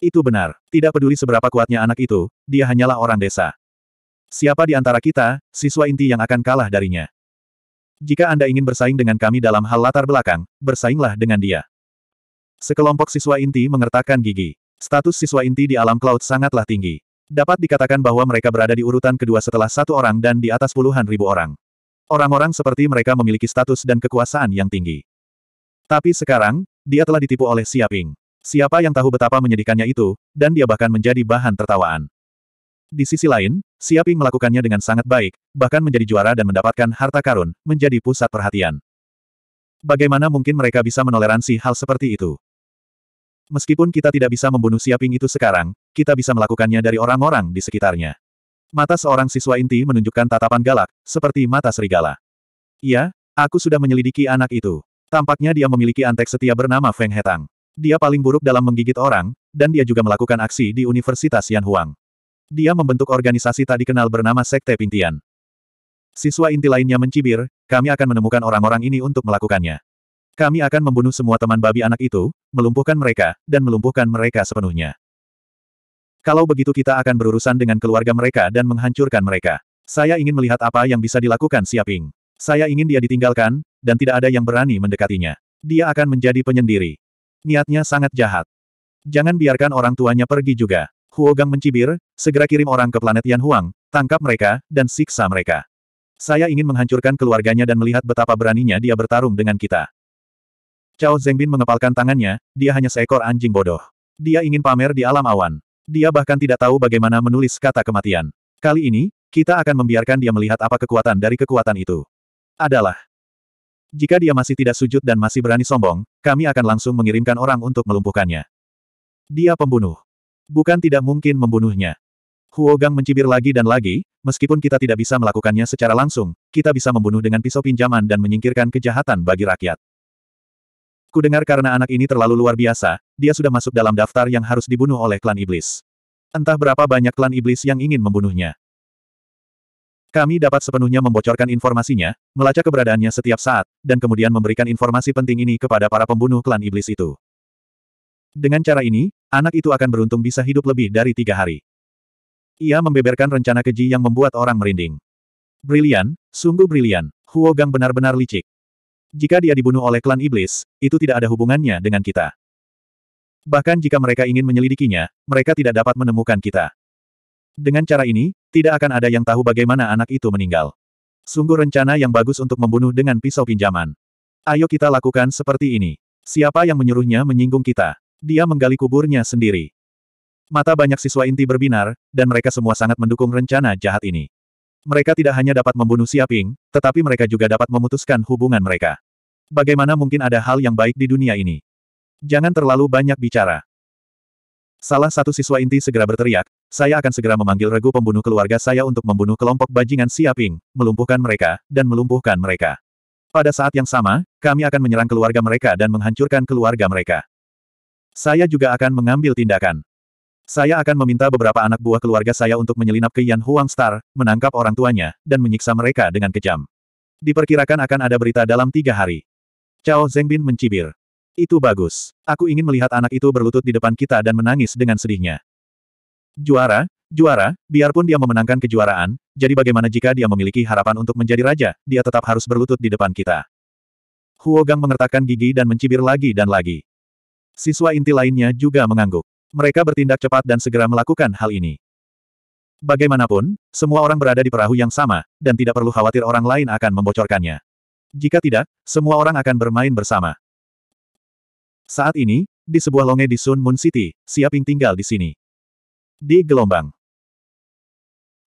Speaker 1: Itu benar, tidak peduli seberapa kuatnya anak itu, dia hanyalah orang desa. Siapa di antara kita, siswa inti yang akan kalah darinya? Jika Anda ingin bersaing dengan kami dalam hal latar belakang, bersainglah dengan dia. Sekelompok siswa inti mengertakkan gigi. Status siswa inti di alam cloud sangatlah tinggi. Dapat dikatakan bahwa mereka berada di urutan kedua setelah satu orang dan di atas puluhan ribu orang. Orang-orang seperti mereka memiliki status dan kekuasaan yang tinggi. Tapi sekarang, dia telah ditipu oleh Siaping. Siapa yang tahu betapa menyedihkannya itu, dan dia bahkan menjadi bahan tertawaan. Di sisi lain, Siaping melakukannya dengan sangat baik, bahkan menjadi juara dan mendapatkan harta karun, menjadi pusat perhatian. Bagaimana mungkin mereka bisa menoleransi hal seperti itu? Meskipun kita tidak bisa membunuh Siaping itu sekarang, kita bisa melakukannya dari orang-orang di sekitarnya. Mata seorang siswa inti menunjukkan tatapan galak, seperti mata serigala. Iya, aku sudah menyelidiki anak itu. Tampaknya dia memiliki antek setia bernama Feng Hetang. Dia paling buruk dalam menggigit orang, dan dia juga melakukan aksi di Universitas Yanhuang. Dia membentuk organisasi tak dikenal bernama Sekte Pintian. Siswa inti lainnya mencibir, kami akan menemukan orang-orang ini untuk melakukannya. Kami akan membunuh semua teman babi anak itu, melumpuhkan mereka, dan melumpuhkan mereka sepenuhnya. Kalau begitu kita akan berurusan dengan keluarga mereka dan menghancurkan mereka. Saya ingin melihat apa yang bisa dilakukan Siaping. Saya ingin dia ditinggalkan, dan tidak ada yang berani mendekatinya. Dia akan menjadi penyendiri. Niatnya sangat jahat. Jangan biarkan orang tuanya pergi juga. Huogang mencibir, segera kirim orang ke planet Yan Huang, tangkap mereka, dan siksa mereka. Saya ingin menghancurkan keluarganya dan melihat betapa beraninya dia bertarung dengan kita. Cao Zengbin mengepalkan tangannya, dia hanya seekor anjing bodoh. Dia ingin pamer di alam awan. Dia bahkan tidak tahu bagaimana menulis kata kematian. Kali ini, kita akan membiarkan dia melihat apa kekuatan dari kekuatan itu. Adalah. Jika dia masih tidak sujud dan masih berani sombong, kami akan langsung mengirimkan orang untuk melumpuhkannya. Dia pembunuh. Bukan tidak mungkin membunuhnya. Huogang mencibir lagi dan lagi, meskipun kita tidak bisa melakukannya secara langsung, kita bisa membunuh dengan pisau pinjaman dan menyingkirkan kejahatan bagi rakyat. Ku dengar karena anak ini terlalu luar biasa, dia sudah masuk dalam daftar yang harus dibunuh oleh klan iblis. Entah berapa banyak klan iblis yang ingin membunuhnya. Kami dapat sepenuhnya membocorkan informasinya, melacak keberadaannya setiap saat, dan kemudian memberikan informasi penting ini kepada para pembunuh klan iblis itu. Dengan cara ini, anak itu akan beruntung bisa hidup lebih dari tiga hari. Ia membeberkan rencana keji yang membuat orang merinding. Brilian, sungguh brilian, Huo Gang benar-benar licik. Jika dia dibunuh oleh klan iblis, itu tidak ada hubungannya dengan kita. Bahkan jika mereka ingin menyelidikinya, mereka tidak dapat menemukan kita. Dengan cara ini, tidak akan ada yang tahu bagaimana anak itu meninggal. Sungguh rencana yang bagus untuk membunuh dengan pisau pinjaman. Ayo kita lakukan seperti ini. Siapa yang menyuruhnya menyinggung kita? Dia menggali kuburnya sendiri. Mata banyak siswa inti berbinar, dan mereka semua sangat mendukung rencana jahat ini mereka tidak hanya dapat membunuh Siaping, tetapi mereka juga dapat memutuskan hubungan mereka. Bagaimana mungkin ada hal yang baik di dunia ini? Jangan terlalu banyak bicara. Salah satu siswa inti segera berteriak, saya akan segera memanggil regu pembunuh keluarga saya untuk membunuh kelompok bajingan Siaping, melumpuhkan mereka, dan melumpuhkan mereka. Pada saat yang sama, kami akan menyerang keluarga mereka dan menghancurkan keluarga mereka. Saya juga akan mengambil tindakan. Saya akan meminta beberapa anak buah keluarga saya untuk menyelinap ke Yan Huang Star, menangkap orang tuanya, dan menyiksa mereka dengan kejam. Diperkirakan akan ada berita dalam tiga hari. Cao Zengbin mencibir. Itu bagus. Aku ingin melihat anak itu berlutut di depan kita dan menangis dengan sedihnya. Juara, juara, biarpun dia memenangkan kejuaraan, jadi bagaimana jika dia memiliki harapan untuk menjadi raja, dia tetap harus berlutut di depan kita. Huogang mengertakkan gigi dan mencibir lagi dan lagi. Siswa inti lainnya juga mengangguk. Mereka bertindak cepat dan segera melakukan hal ini. Bagaimanapun, semua orang berada di perahu yang sama, dan tidak perlu khawatir orang lain akan membocorkannya. Jika tidak, semua orang akan bermain bersama. Saat ini, di sebuah longe di Sun Moon City, Siaping tinggal di sini. Di gelombang.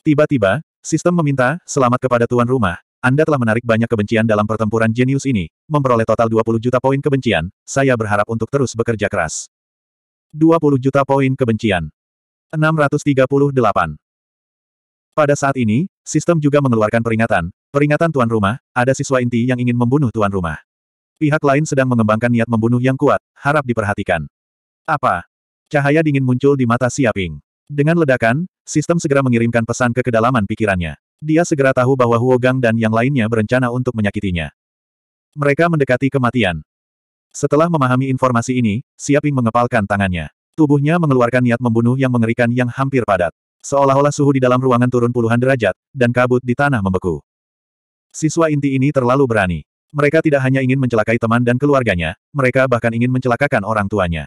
Speaker 1: Tiba-tiba, sistem meminta, selamat kepada tuan rumah, Anda telah menarik banyak kebencian dalam pertempuran jenius ini, memperoleh total 20 juta poin kebencian, saya berharap untuk terus bekerja keras. 20 juta poin kebencian. 638. Pada saat ini, sistem juga mengeluarkan peringatan, peringatan tuan rumah, ada siswa inti yang ingin membunuh tuan rumah. Pihak lain sedang mengembangkan niat membunuh yang kuat, harap diperhatikan. Apa? Cahaya dingin muncul di mata Siaping. Dengan ledakan, sistem segera mengirimkan pesan ke kedalaman pikirannya. Dia segera tahu bahwa Huogang dan yang lainnya berencana untuk menyakitinya. Mereka mendekati kematian. Setelah memahami informasi ini, Siaping mengepalkan tangannya. Tubuhnya mengeluarkan niat membunuh yang mengerikan yang hampir padat. Seolah-olah suhu di dalam ruangan turun puluhan derajat, dan kabut di tanah membeku. Siswa inti ini terlalu berani. Mereka tidak hanya ingin mencelakai teman dan keluarganya, mereka bahkan ingin mencelakakan orang tuanya.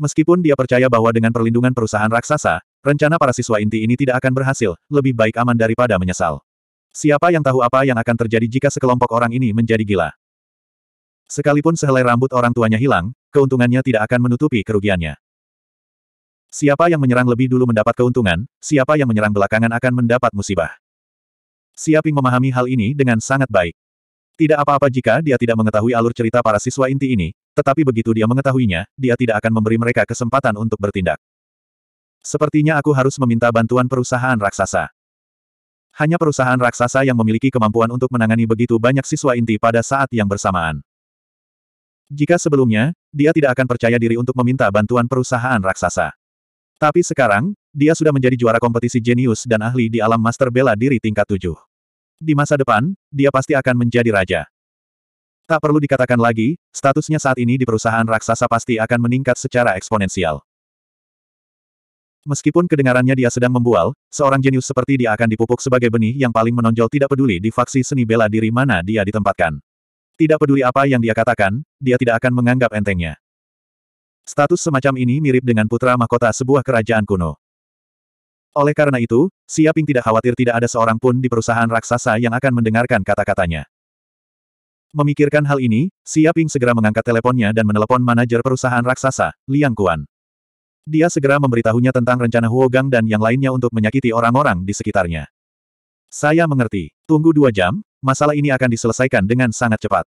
Speaker 1: Meskipun dia percaya bahwa dengan perlindungan perusahaan raksasa, rencana para siswa inti ini tidak akan berhasil, lebih baik aman daripada menyesal. Siapa yang tahu apa yang akan terjadi jika sekelompok orang ini menjadi gila? Sekalipun sehelai rambut orang tuanya hilang, keuntungannya tidak akan menutupi kerugiannya. Siapa yang menyerang lebih dulu mendapat keuntungan, siapa yang menyerang belakangan akan mendapat musibah. Siaping memahami hal ini dengan sangat baik. Tidak apa-apa jika dia tidak mengetahui alur cerita para siswa inti ini, tetapi begitu dia mengetahuinya, dia tidak akan memberi mereka kesempatan untuk bertindak. Sepertinya aku harus meminta bantuan perusahaan raksasa. Hanya perusahaan raksasa yang memiliki kemampuan untuk menangani begitu banyak siswa inti pada saat yang bersamaan. Jika sebelumnya, dia tidak akan percaya diri untuk meminta bantuan perusahaan raksasa. Tapi sekarang, dia sudah menjadi juara kompetisi jenius dan ahli di alam master bela diri tingkat 7. Di masa depan, dia pasti akan menjadi raja. Tak perlu dikatakan lagi, statusnya saat ini di perusahaan raksasa pasti akan meningkat secara eksponensial. Meskipun kedengarannya dia sedang membual, seorang jenius seperti dia akan dipupuk sebagai benih yang paling menonjol tidak peduli di faksi seni bela diri mana dia ditempatkan. Tidak peduli apa yang dia katakan, dia tidak akan menganggap entengnya. Status semacam ini mirip dengan putra mahkota sebuah kerajaan kuno. Oleh karena itu, Siaping tidak khawatir tidak ada seorang pun di perusahaan raksasa yang akan mendengarkan kata-katanya. Memikirkan hal ini, Siaping segera mengangkat teleponnya dan menelepon manajer perusahaan raksasa, Liang Kuan. Dia segera memberitahunya tentang rencana Huogang dan yang lainnya untuk menyakiti orang-orang di sekitarnya. Saya mengerti. Tunggu dua jam, masalah ini akan diselesaikan dengan sangat cepat.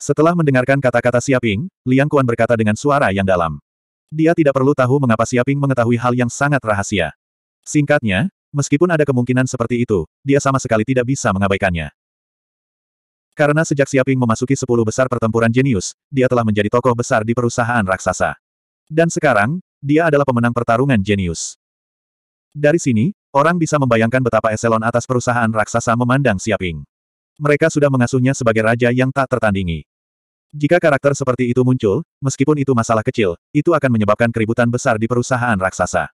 Speaker 1: Setelah mendengarkan kata-kata Siaping, Liang Kuan berkata dengan suara yang dalam. Dia tidak perlu tahu mengapa Siaping mengetahui hal yang sangat rahasia. Singkatnya, meskipun ada kemungkinan seperti itu, dia sama sekali tidak bisa mengabaikannya. Karena sejak Siaping memasuki sepuluh besar pertempuran jenius, dia telah menjadi tokoh besar di perusahaan raksasa. Dan sekarang, dia adalah pemenang pertarungan jenius. Dari sini, orang bisa membayangkan betapa eselon atas perusahaan raksasa memandang Siaping. Mereka sudah mengasuhnya sebagai raja yang tak tertandingi. Jika karakter seperti itu muncul, meskipun itu masalah kecil, itu akan menyebabkan keributan besar di perusahaan raksasa.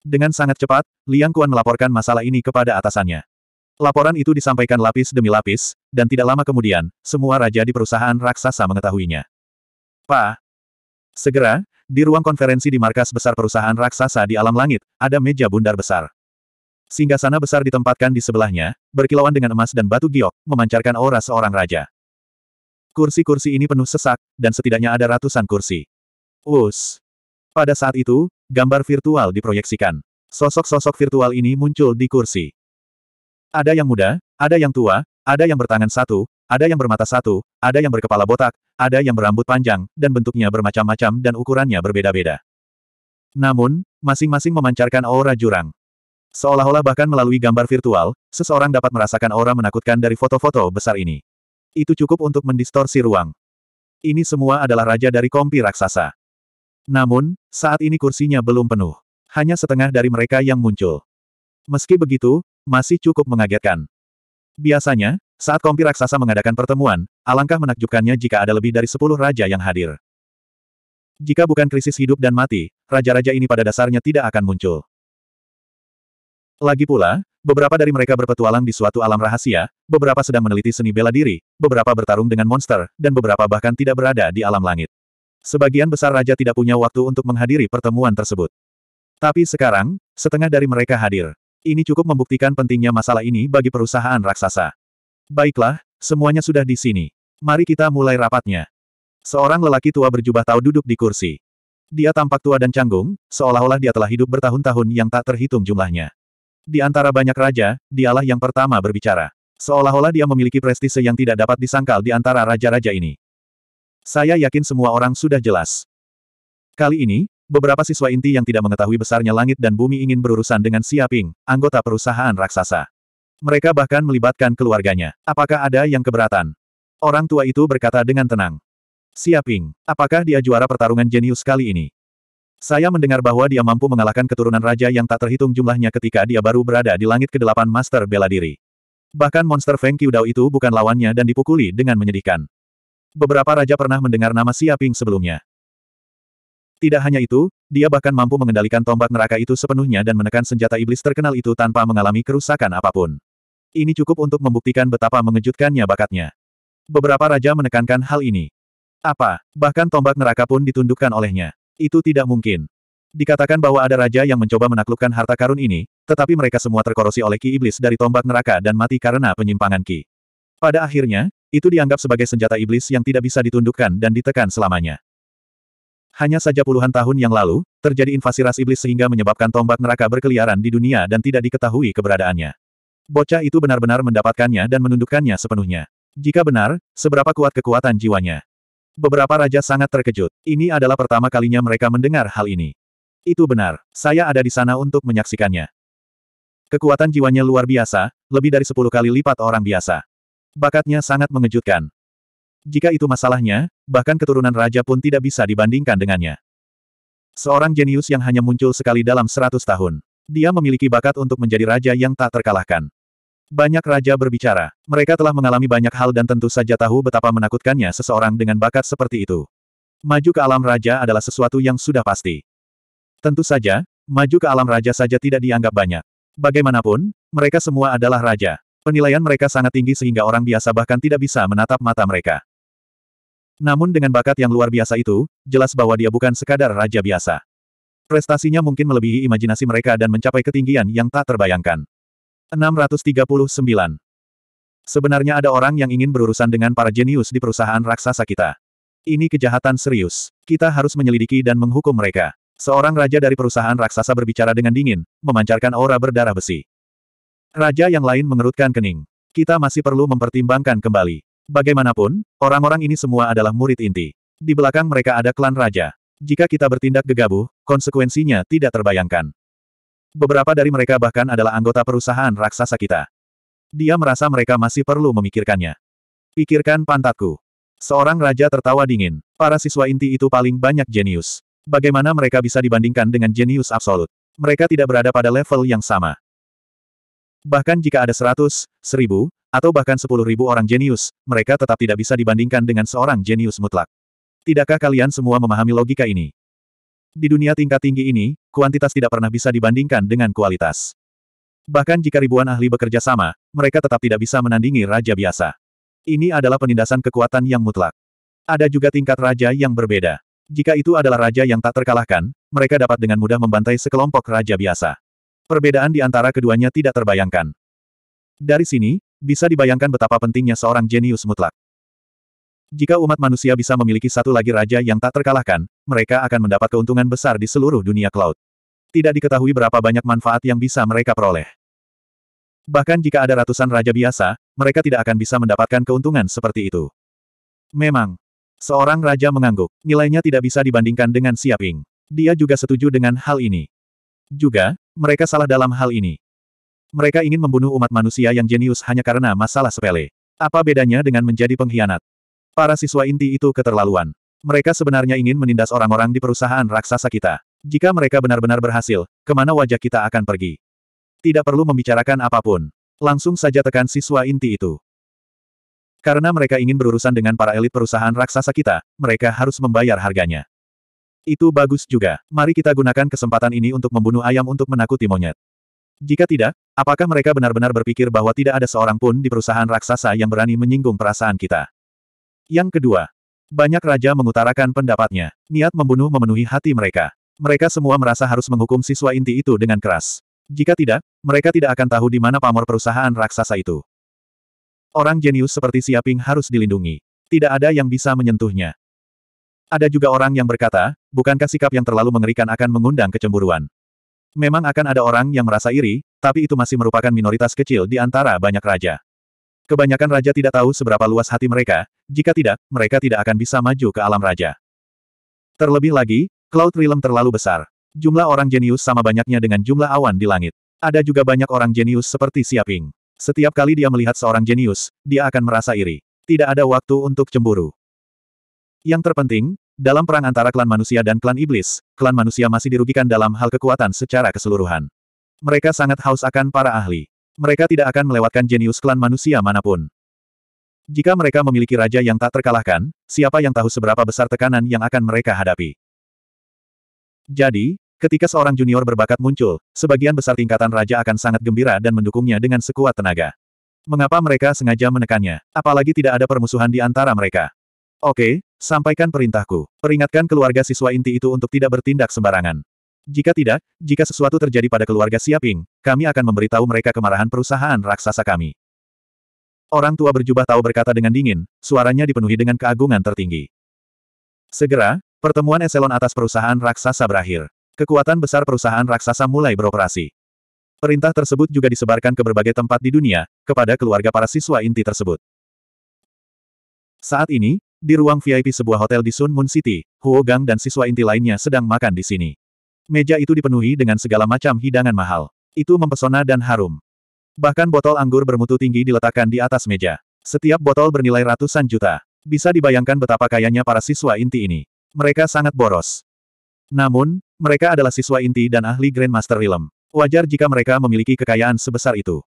Speaker 1: Dengan sangat cepat, Liang Kuan melaporkan masalah ini kepada atasannya. Laporan itu disampaikan lapis demi lapis, dan tidak lama kemudian, semua raja di perusahaan raksasa mengetahuinya. Pa. Segera, di ruang konferensi di markas besar perusahaan raksasa di alam langit, ada meja bundar besar. Singgasana besar ditempatkan di sebelahnya, berkilauan dengan emas dan batu giok, memancarkan aura seorang raja. Kursi-kursi ini penuh sesak, dan setidaknya ada ratusan kursi. Us. Pada saat itu, gambar virtual diproyeksikan. Sosok-sosok virtual ini muncul di kursi. Ada yang muda, ada yang tua, ada yang bertangan satu, ada yang bermata satu, ada yang berkepala botak, ada yang berambut panjang, dan bentuknya bermacam-macam dan ukurannya berbeda-beda. Namun, masing-masing memancarkan aura jurang. Seolah-olah bahkan melalui gambar virtual, seseorang dapat merasakan aura menakutkan dari foto-foto besar ini. Itu cukup untuk mendistorsi ruang. Ini semua adalah raja dari kompi raksasa. Namun, saat ini kursinya belum penuh. Hanya setengah dari mereka yang muncul. Meski begitu, masih cukup mengagetkan. Biasanya, saat kompi raksasa mengadakan pertemuan, alangkah menakjubkannya jika ada lebih dari sepuluh raja yang hadir. Jika bukan krisis hidup dan mati, raja-raja ini pada dasarnya tidak akan muncul. Lagi pula, beberapa dari mereka berpetualang di suatu alam rahasia, beberapa sedang meneliti seni bela diri, beberapa bertarung dengan monster, dan beberapa bahkan tidak berada di alam langit. Sebagian besar raja tidak punya waktu untuk menghadiri pertemuan tersebut. Tapi sekarang, setengah dari mereka hadir. Ini cukup membuktikan pentingnya masalah ini bagi perusahaan raksasa. Baiklah, semuanya sudah di sini. Mari kita mulai rapatnya. Seorang lelaki tua berjubah tahu duduk di kursi. Dia tampak tua dan canggung, seolah-olah dia telah hidup bertahun-tahun yang tak terhitung jumlahnya. Di antara banyak raja, dialah yang pertama berbicara. Seolah-olah dia memiliki prestise yang tidak dapat disangkal di antara raja-raja ini. Saya yakin semua orang sudah jelas. Kali ini, beberapa siswa inti yang tidak mengetahui besarnya langit dan bumi ingin berurusan dengan Siaping, anggota perusahaan raksasa. Mereka bahkan melibatkan keluarganya. Apakah ada yang keberatan? Orang tua itu berkata dengan tenang. Siaping, apakah dia juara pertarungan jenius kali ini? Saya mendengar bahwa dia mampu mengalahkan keturunan raja yang tak terhitung jumlahnya ketika dia baru berada di langit ke-8 Master Bela Diri. Bahkan monster Feng Qiudao itu bukan lawannya dan dipukuli dengan menyedihkan. Beberapa raja pernah mendengar nama Siaping sebelumnya. Tidak hanya itu, dia bahkan mampu mengendalikan tombak neraka itu sepenuhnya dan menekan senjata iblis terkenal itu tanpa mengalami kerusakan apapun. Ini cukup untuk membuktikan betapa mengejutkannya bakatnya. Beberapa raja menekankan hal ini. Apa, bahkan tombak neraka pun ditundukkan olehnya. Itu tidak mungkin. Dikatakan bahwa ada raja yang mencoba menaklukkan harta karun ini, tetapi mereka semua terkorosi oleh ki iblis dari tombak neraka dan mati karena penyimpangan ki. Pada akhirnya, itu dianggap sebagai senjata iblis yang tidak bisa ditundukkan dan ditekan selamanya. Hanya saja puluhan tahun yang lalu, terjadi invasi ras iblis sehingga menyebabkan tombak neraka berkeliaran di dunia dan tidak diketahui keberadaannya. Bocah itu benar-benar mendapatkannya dan menundukkannya sepenuhnya. Jika benar, seberapa kuat kekuatan jiwanya? Beberapa raja sangat terkejut. Ini adalah pertama kalinya mereka mendengar hal ini. Itu benar, saya ada di sana untuk menyaksikannya. Kekuatan jiwanya luar biasa, lebih dari sepuluh kali lipat orang biasa. Bakatnya sangat mengejutkan. Jika itu masalahnya, bahkan keturunan raja pun tidak bisa dibandingkan dengannya. Seorang jenius yang hanya muncul sekali dalam seratus tahun. Dia memiliki bakat untuk menjadi raja yang tak terkalahkan. Banyak raja berbicara. Mereka telah mengalami banyak hal dan tentu saja tahu betapa menakutkannya seseorang dengan bakat seperti itu. Maju ke alam raja adalah sesuatu yang sudah pasti. Tentu saja, maju ke alam raja saja tidak dianggap banyak. Bagaimanapun, mereka semua adalah raja. Penilaian mereka sangat tinggi sehingga orang biasa bahkan tidak bisa menatap mata mereka. Namun dengan bakat yang luar biasa itu, jelas bahwa dia bukan sekadar raja biasa. Prestasinya mungkin melebihi imajinasi mereka dan mencapai ketinggian yang tak terbayangkan. 639. Sebenarnya ada orang yang ingin berurusan dengan para jenius di perusahaan raksasa kita. Ini kejahatan serius. Kita harus menyelidiki dan menghukum mereka. Seorang raja dari perusahaan raksasa berbicara dengan dingin, memancarkan aura berdarah besi. Raja yang lain mengerutkan kening. Kita masih perlu mempertimbangkan kembali. Bagaimanapun, orang-orang ini semua adalah murid inti. Di belakang mereka ada klan raja. Jika kita bertindak gegabah, konsekuensinya tidak terbayangkan. Beberapa dari mereka bahkan adalah anggota perusahaan raksasa kita. Dia merasa mereka masih perlu memikirkannya. Pikirkan pantatku. Seorang raja tertawa dingin. Para siswa inti itu paling banyak jenius. Bagaimana mereka bisa dibandingkan dengan jenius absolut? Mereka tidak berada pada level yang sama. Bahkan jika ada seratus, seribu, atau bahkan sepuluh ribu orang jenius, mereka tetap tidak bisa dibandingkan dengan seorang jenius mutlak. Tidakkah kalian semua memahami logika ini? Di dunia tingkat tinggi ini, kuantitas tidak pernah bisa dibandingkan dengan kualitas. Bahkan jika ribuan ahli bekerja sama, mereka tetap tidak bisa menandingi raja biasa. Ini adalah penindasan kekuatan yang mutlak. Ada juga tingkat raja yang berbeda. Jika itu adalah raja yang tak terkalahkan, mereka dapat dengan mudah membantai sekelompok raja biasa. Perbedaan di antara keduanya tidak terbayangkan. Dari sini, bisa dibayangkan betapa pentingnya seorang jenius mutlak. Jika umat manusia bisa memiliki satu lagi raja yang tak terkalahkan, mereka akan mendapat keuntungan besar di seluruh dunia cloud. Tidak diketahui berapa banyak manfaat yang bisa mereka peroleh. Bahkan jika ada ratusan raja biasa, mereka tidak akan bisa mendapatkan keuntungan seperti itu. Memang, seorang raja mengangguk, nilainya tidak bisa dibandingkan dengan Siaping. Dia juga setuju dengan hal ini. Juga, mereka salah dalam hal ini. Mereka ingin membunuh umat manusia yang jenius hanya karena masalah sepele. Apa bedanya dengan menjadi pengkhianat? Para siswa inti itu keterlaluan. Mereka sebenarnya ingin menindas orang-orang di perusahaan raksasa kita. Jika mereka benar-benar berhasil, kemana wajah kita akan pergi? Tidak perlu membicarakan apapun. Langsung saja tekan siswa inti itu. Karena mereka ingin berurusan dengan para elit perusahaan raksasa kita, mereka harus membayar harganya. Itu bagus juga. Mari kita gunakan kesempatan ini untuk membunuh ayam untuk menakuti monyet. Jika tidak, apakah mereka benar-benar berpikir bahwa tidak ada seorang pun di perusahaan raksasa yang berani menyinggung perasaan kita? Yang kedua, banyak raja mengutarakan pendapatnya. Niat membunuh memenuhi hati mereka. Mereka semua merasa harus menghukum siswa inti itu dengan keras. Jika tidak, mereka tidak akan tahu di mana pamor perusahaan raksasa itu. Orang jenius seperti Siaping harus dilindungi. Tidak ada yang bisa menyentuhnya. Ada juga orang yang berkata, bukankah sikap yang terlalu mengerikan akan mengundang kecemburuan? Memang akan ada orang yang merasa iri, tapi itu masih merupakan minoritas kecil di antara banyak raja. Kebanyakan raja tidak tahu seberapa luas hati mereka, jika tidak, mereka tidak akan bisa maju ke alam raja. Terlebih lagi, Cloud Realm terlalu besar. Jumlah orang jenius sama banyaknya dengan jumlah awan di langit. Ada juga banyak orang jenius seperti Siaping. Setiap kali dia melihat seorang jenius, dia akan merasa iri. Tidak ada waktu untuk cemburu. Yang terpenting, dalam perang antara klan manusia dan klan iblis, klan manusia masih dirugikan dalam hal kekuatan secara keseluruhan. Mereka sangat haus akan para ahli. Mereka tidak akan melewatkan jenius klan manusia manapun. Jika mereka memiliki raja yang tak terkalahkan, siapa yang tahu seberapa besar tekanan yang akan mereka hadapi. Jadi, ketika seorang junior berbakat muncul, sebagian besar tingkatan raja akan sangat gembira dan mendukungnya dengan sekuat tenaga. Mengapa mereka sengaja menekannya, apalagi tidak ada permusuhan di antara mereka? Oke, sampaikan perintahku. Peringatkan keluarga siswa inti itu untuk tidak bertindak sembarangan. Jika tidak, jika sesuatu terjadi pada keluarga Siaping, kami akan memberitahu mereka kemarahan perusahaan raksasa kami. Orang tua berjubah tahu berkata dengan dingin, suaranya dipenuhi dengan keagungan tertinggi. Segera, pertemuan eselon atas perusahaan raksasa berakhir. Kekuatan besar perusahaan raksasa mulai beroperasi. Perintah tersebut juga disebarkan ke berbagai tempat di dunia, kepada keluarga para siswa inti tersebut. Saat ini, di ruang VIP sebuah hotel di Sun Moon City, Huo Gang dan siswa inti lainnya sedang makan di sini. Meja itu dipenuhi dengan segala macam hidangan mahal. Itu mempesona dan harum. Bahkan botol anggur bermutu tinggi diletakkan di atas meja. Setiap botol bernilai ratusan juta. Bisa dibayangkan betapa kayanya para siswa inti ini. Mereka sangat boros. Namun, mereka adalah siswa inti dan ahli Grandmaster Realm. Wajar jika mereka memiliki kekayaan sebesar itu.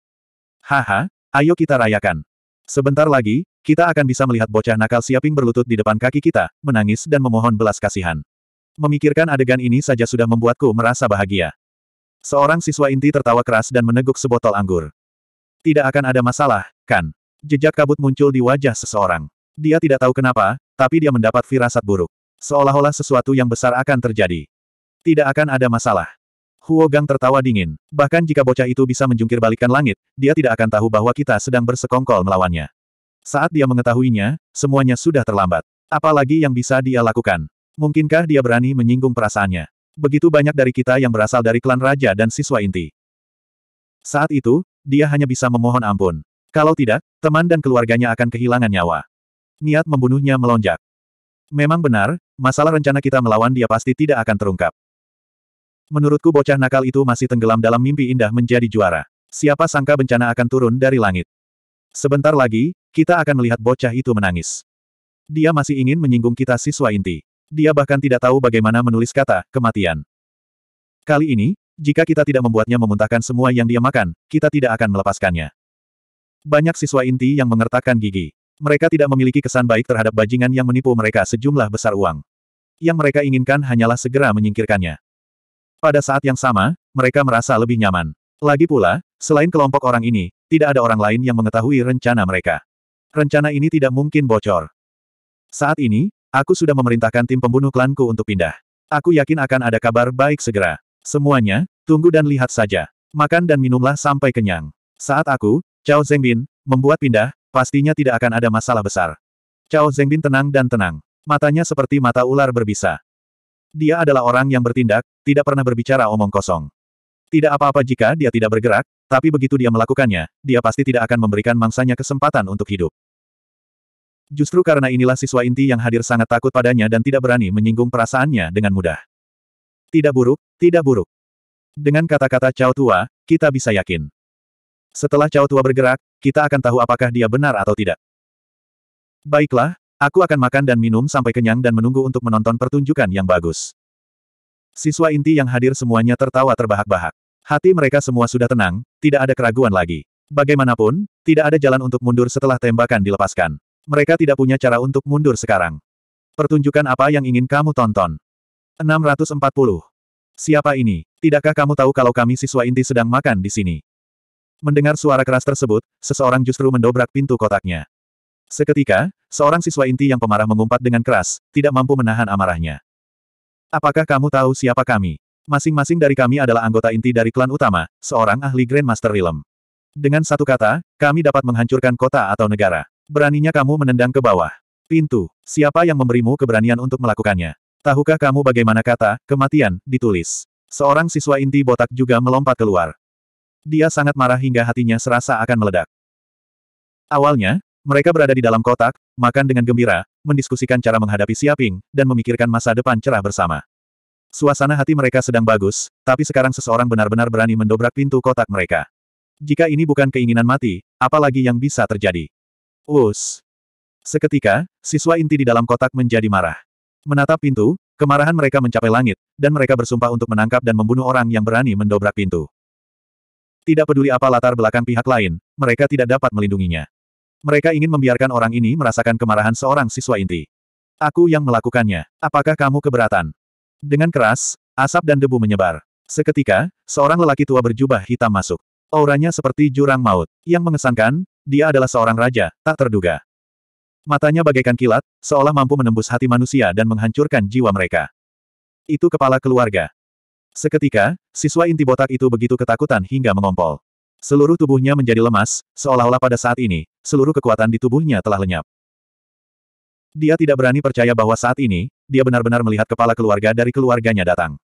Speaker 1: Haha, ayo kita rayakan. Sebentar lagi, kita akan bisa melihat bocah nakal Siaping berlutut di depan kaki kita, menangis dan memohon belas kasihan. Memikirkan adegan ini saja sudah membuatku merasa bahagia. Seorang siswa inti tertawa keras dan meneguk sebotol anggur. Tidak akan ada masalah, kan? Jejak kabut muncul di wajah seseorang. Dia tidak tahu kenapa, tapi dia mendapat firasat buruk. Seolah-olah sesuatu yang besar akan terjadi. Tidak akan ada masalah. Huo Gang tertawa dingin. Bahkan jika bocah itu bisa menjungkir balikan langit, dia tidak akan tahu bahwa kita sedang bersekongkol melawannya. Saat dia mengetahuinya, semuanya sudah terlambat. Apalagi yang bisa dia lakukan? Mungkinkah dia berani menyinggung perasaannya? Begitu banyak dari kita yang berasal dari klan raja dan siswa inti. Saat itu, dia hanya bisa memohon ampun. Kalau tidak, teman dan keluarganya akan kehilangan nyawa. Niat membunuhnya melonjak. Memang benar, masalah rencana kita melawan dia pasti tidak akan terungkap. Menurutku bocah nakal itu masih tenggelam dalam mimpi indah menjadi juara. Siapa sangka bencana akan turun dari langit. Sebentar lagi, kita akan melihat bocah itu menangis. Dia masih ingin menyinggung kita siswa inti. Dia bahkan tidak tahu bagaimana menulis kata, kematian. Kali ini, jika kita tidak membuatnya memuntahkan semua yang dia makan, kita tidak akan melepaskannya. Banyak siswa inti yang mengertakkan gigi. Mereka tidak memiliki kesan baik terhadap bajingan yang menipu mereka sejumlah besar uang. Yang mereka inginkan hanyalah segera menyingkirkannya. Pada saat yang sama, mereka merasa lebih nyaman. Lagi pula, selain kelompok orang ini, tidak ada orang lain yang mengetahui rencana mereka. Rencana ini tidak mungkin bocor. Saat ini, Aku sudah memerintahkan tim pembunuh klanku untuk pindah. Aku yakin akan ada kabar baik segera. Semuanya, tunggu dan lihat saja. Makan dan minumlah sampai kenyang. Saat aku, Cao Zengbin, membuat pindah, pastinya tidak akan ada masalah besar. Cao Zengbin tenang dan tenang. Matanya seperti mata ular berbisa. Dia adalah orang yang bertindak, tidak pernah berbicara omong kosong. Tidak apa-apa jika dia tidak bergerak, tapi begitu dia melakukannya, dia pasti tidak akan memberikan mangsanya kesempatan untuk hidup. Justru karena inilah siswa inti yang hadir sangat takut padanya dan tidak berani menyinggung perasaannya dengan mudah. Tidak buruk, tidak buruk. Dengan kata-kata Cao Tua, kita bisa yakin. Setelah Cao Tua bergerak, kita akan tahu apakah dia benar atau tidak. Baiklah, aku akan makan dan minum sampai kenyang dan menunggu untuk menonton pertunjukan yang bagus. Siswa inti yang hadir semuanya tertawa terbahak-bahak. Hati mereka semua sudah tenang, tidak ada keraguan lagi. Bagaimanapun, tidak ada jalan untuk mundur setelah tembakan dilepaskan. Mereka tidak punya cara untuk mundur sekarang. Pertunjukan apa yang ingin kamu tonton? 640. Siapa ini? Tidakkah kamu tahu kalau kami siswa inti sedang makan di sini? Mendengar suara keras tersebut, seseorang justru mendobrak pintu kotaknya. Seketika, seorang siswa inti yang pemarah mengumpat dengan keras, tidak mampu menahan amarahnya. Apakah kamu tahu siapa kami? Masing-masing dari kami adalah anggota inti dari klan utama, seorang ahli Grandmaster Realm. Dengan satu kata, kami dapat menghancurkan kota atau negara. Beraninya kamu menendang ke bawah. Pintu. Siapa yang memberimu keberanian untuk melakukannya? Tahukah kamu bagaimana kata, kematian, ditulis? Seorang siswa inti botak juga melompat keluar. Dia sangat marah hingga hatinya serasa akan meledak. Awalnya, mereka berada di dalam kotak, makan dengan gembira, mendiskusikan cara menghadapi Siaping, dan memikirkan masa depan cerah bersama. Suasana hati mereka sedang bagus, tapi sekarang seseorang benar-benar berani mendobrak pintu kotak mereka. Jika ini bukan keinginan mati, apalagi yang bisa terjadi? Us. Seketika, siswa inti di dalam kotak menjadi marah. Menatap pintu, kemarahan mereka mencapai langit, dan mereka bersumpah untuk menangkap dan membunuh orang yang berani mendobrak pintu. Tidak peduli apa latar belakang pihak lain, mereka tidak dapat melindunginya. Mereka ingin membiarkan orang ini merasakan kemarahan seorang siswa inti. Aku yang melakukannya. Apakah kamu keberatan? Dengan keras, asap dan debu menyebar. Seketika, seorang lelaki tua berjubah hitam masuk. Auranya seperti jurang maut, yang mengesankan, dia adalah seorang raja, tak terduga. Matanya bagaikan kilat, seolah mampu menembus hati manusia dan menghancurkan jiwa mereka. Itu kepala keluarga. Seketika, siswa inti botak itu begitu ketakutan hingga mengompol. Seluruh tubuhnya menjadi lemas, seolah-olah pada saat ini, seluruh kekuatan di tubuhnya telah lenyap. Dia tidak berani percaya bahwa saat ini, dia benar-benar melihat kepala keluarga dari keluarganya datang.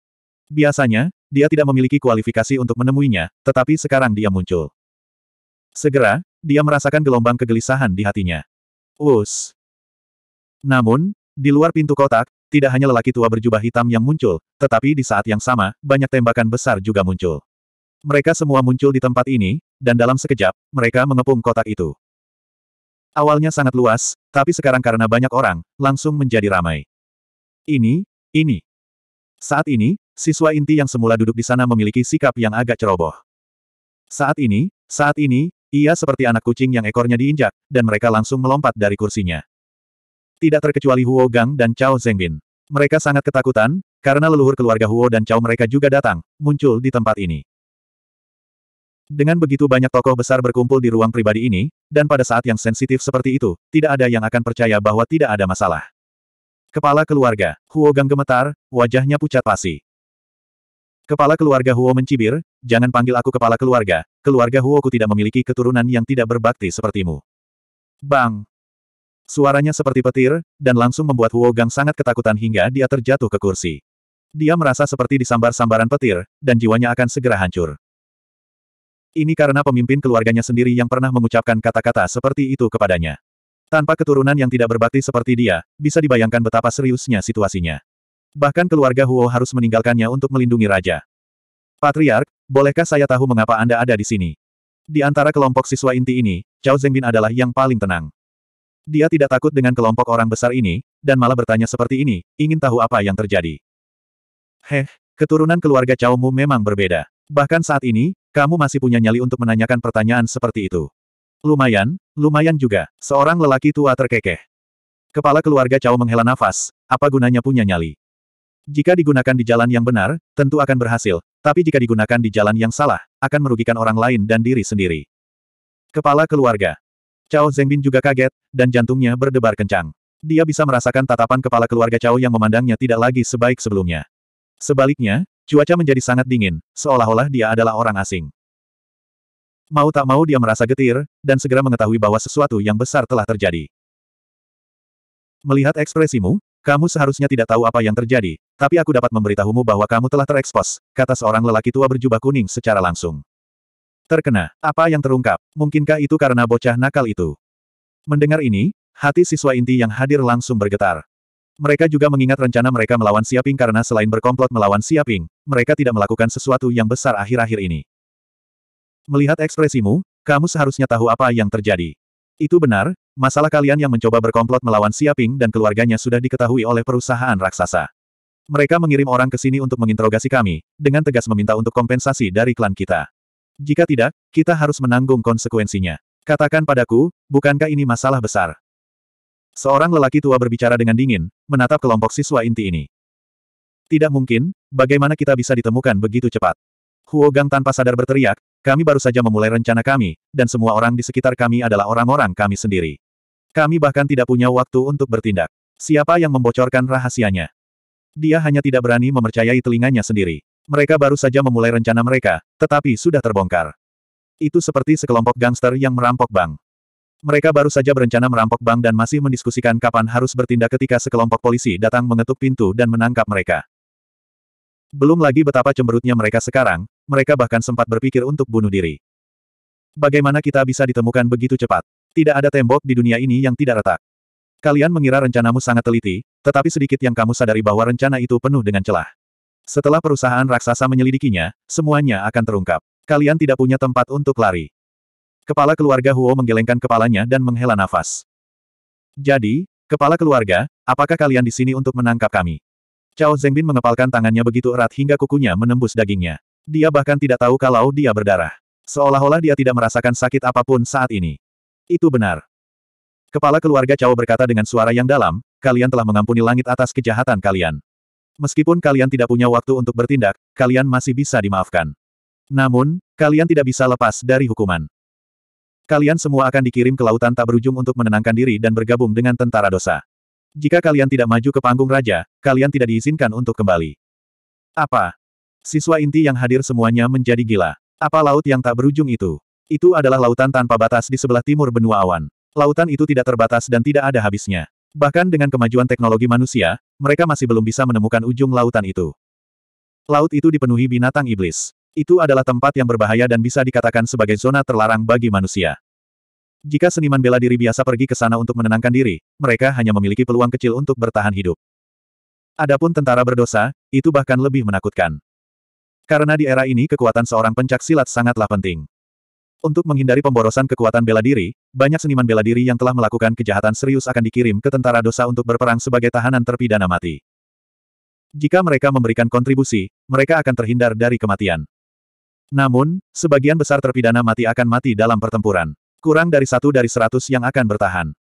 Speaker 1: Biasanya, dia tidak memiliki kualifikasi untuk menemuinya, tetapi sekarang dia muncul. Segera, dia merasakan gelombang kegelisahan di hatinya. Us. Namun, di luar pintu kotak, tidak hanya lelaki tua berjubah hitam yang muncul, tetapi di saat yang sama, banyak tembakan besar juga muncul. Mereka semua muncul di tempat ini, dan dalam sekejap, mereka mengepung kotak itu. Awalnya sangat luas, tapi sekarang karena banyak orang, langsung menjadi ramai. Ini, ini. Saat ini, siswa inti yang semula duduk di sana memiliki sikap yang agak ceroboh. Saat ini, saat ini, ia seperti anak kucing yang ekornya diinjak, dan mereka langsung melompat dari kursinya. Tidak terkecuali Huo Gang dan Cao Zengbin. Mereka sangat ketakutan, karena leluhur keluarga Huo dan Cao mereka juga datang, muncul di tempat ini. Dengan begitu banyak tokoh besar berkumpul di ruang pribadi ini, dan pada saat yang sensitif seperti itu, tidak ada yang akan percaya bahwa tidak ada masalah. Kepala keluarga, Huo Gang gemetar, wajahnya pucat pasi. Kepala keluarga Huo mencibir, jangan panggil aku kepala keluarga, keluarga Huo ku tidak memiliki keturunan yang tidak berbakti sepertimu. Bang! Suaranya seperti petir, dan langsung membuat Huo Gang sangat ketakutan hingga dia terjatuh ke kursi. Dia merasa seperti disambar-sambaran petir, dan jiwanya akan segera hancur. Ini karena pemimpin keluarganya sendiri yang pernah mengucapkan kata-kata seperti itu kepadanya. Tanpa keturunan yang tidak berbakti seperti dia, bisa dibayangkan betapa seriusnya situasinya. Bahkan keluarga Huo harus meninggalkannya untuk melindungi raja. Patriark, bolehkah saya tahu mengapa Anda ada di sini? Di antara kelompok siswa inti ini, Cao Zengbin adalah yang paling tenang. Dia tidak takut dengan kelompok orang besar ini, dan malah bertanya seperti ini, ingin tahu apa yang terjadi. Heh, keturunan keluarga Cao Mu memang berbeda. Bahkan saat ini, kamu masih punya nyali untuk menanyakan pertanyaan seperti itu. Lumayan, lumayan juga, seorang lelaki tua terkekeh. Kepala keluarga Cao menghela nafas, apa gunanya punya nyali? Jika digunakan di jalan yang benar, tentu akan berhasil, tapi jika digunakan di jalan yang salah, akan merugikan orang lain dan diri sendiri. Kepala keluarga. Cao Zengbin juga kaget, dan jantungnya berdebar kencang. Dia bisa merasakan tatapan kepala keluarga Cao yang memandangnya tidak lagi sebaik sebelumnya. Sebaliknya, cuaca menjadi sangat dingin, seolah-olah dia adalah orang asing. Mau tak mau dia merasa getir, dan segera mengetahui bahwa sesuatu yang besar telah terjadi. Melihat ekspresimu, kamu seharusnya tidak tahu apa yang terjadi, tapi aku dapat memberitahumu bahwa kamu telah terekspos, kata seorang lelaki tua berjubah kuning secara langsung. Terkena, apa yang terungkap? Mungkinkah itu karena bocah nakal itu? Mendengar ini, hati siswa inti yang hadir langsung bergetar. Mereka juga mengingat rencana mereka melawan Siaping karena selain berkomplot melawan Siaping, mereka tidak melakukan sesuatu yang besar akhir-akhir ini. Melihat ekspresimu, kamu seharusnya tahu apa yang terjadi. Itu benar, masalah kalian yang mencoba berkomplot melawan Siaping dan keluarganya sudah diketahui oleh perusahaan raksasa. Mereka mengirim orang ke sini untuk menginterogasi kami, dengan tegas meminta untuk kompensasi dari klan kita. Jika tidak, kita harus menanggung konsekuensinya. Katakan padaku, bukankah ini masalah besar? Seorang lelaki tua berbicara dengan dingin, menatap kelompok siswa inti ini. Tidak mungkin, bagaimana kita bisa ditemukan begitu cepat? Huo Gang tanpa sadar berteriak, kami baru saja memulai rencana kami, dan semua orang di sekitar kami adalah orang-orang kami sendiri. Kami bahkan tidak punya waktu untuk bertindak. Siapa yang membocorkan rahasianya? Dia hanya tidak berani mempercayai telinganya sendiri. Mereka baru saja memulai rencana mereka, tetapi sudah terbongkar. Itu seperti sekelompok gangster yang merampok bank. Mereka baru saja berencana merampok bank dan masih mendiskusikan kapan harus bertindak ketika sekelompok polisi datang mengetuk pintu dan menangkap mereka. Belum lagi betapa cemberutnya mereka sekarang, mereka bahkan sempat berpikir untuk bunuh diri. Bagaimana kita bisa ditemukan begitu cepat? Tidak ada tembok di dunia ini yang tidak retak. Kalian mengira rencanamu sangat teliti, tetapi sedikit yang kamu sadari bahwa rencana itu penuh dengan celah. Setelah perusahaan raksasa menyelidikinya, semuanya akan terungkap. Kalian tidak punya tempat untuk lari. Kepala keluarga Huo menggelengkan kepalanya dan menghela nafas. Jadi, kepala keluarga, apakah kalian di sini untuk menangkap kami? Cao Zengbin mengepalkan tangannya begitu erat hingga kukunya menembus dagingnya. Dia bahkan tidak tahu kalau dia berdarah. Seolah-olah dia tidak merasakan sakit apapun saat ini. Itu benar. Kepala keluarga Cao berkata dengan suara yang dalam, kalian telah mengampuni langit atas kejahatan kalian. Meskipun kalian tidak punya waktu untuk bertindak, kalian masih bisa dimaafkan. Namun, kalian tidak bisa lepas dari hukuman. Kalian semua akan dikirim ke lautan tak berujung untuk menenangkan diri dan bergabung dengan tentara dosa. Jika kalian tidak maju ke panggung raja, kalian tidak diizinkan untuk kembali. Apa? Siswa inti yang hadir semuanya menjadi gila. Apa laut yang tak berujung itu? Itu adalah lautan tanpa batas di sebelah timur benua awan. Lautan itu tidak terbatas dan tidak ada habisnya. Bahkan dengan kemajuan teknologi manusia, mereka masih belum bisa menemukan ujung lautan itu. Laut itu dipenuhi binatang iblis. Itu adalah tempat yang berbahaya dan bisa dikatakan sebagai zona terlarang bagi manusia. Jika seniman bela diri biasa pergi ke sana untuk menenangkan diri, mereka hanya memiliki peluang kecil untuk bertahan hidup. Adapun tentara berdosa, itu bahkan lebih menakutkan. Karena di era ini kekuatan seorang pencak silat sangatlah penting. Untuk menghindari pemborosan kekuatan bela diri, banyak seniman bela diri yang telah melakukan kejahatan serius akan dikirim ke tentara dosa untuk berperang sebagai tahanan terpidana mati. Jika mereka memberikan kontribusi, mereka akan terhindar dari kematian. Namun, sebagian besar terpidana mati akan mati dalam pertempuran. Kurang dari satu dari seratus yang akan bertahan.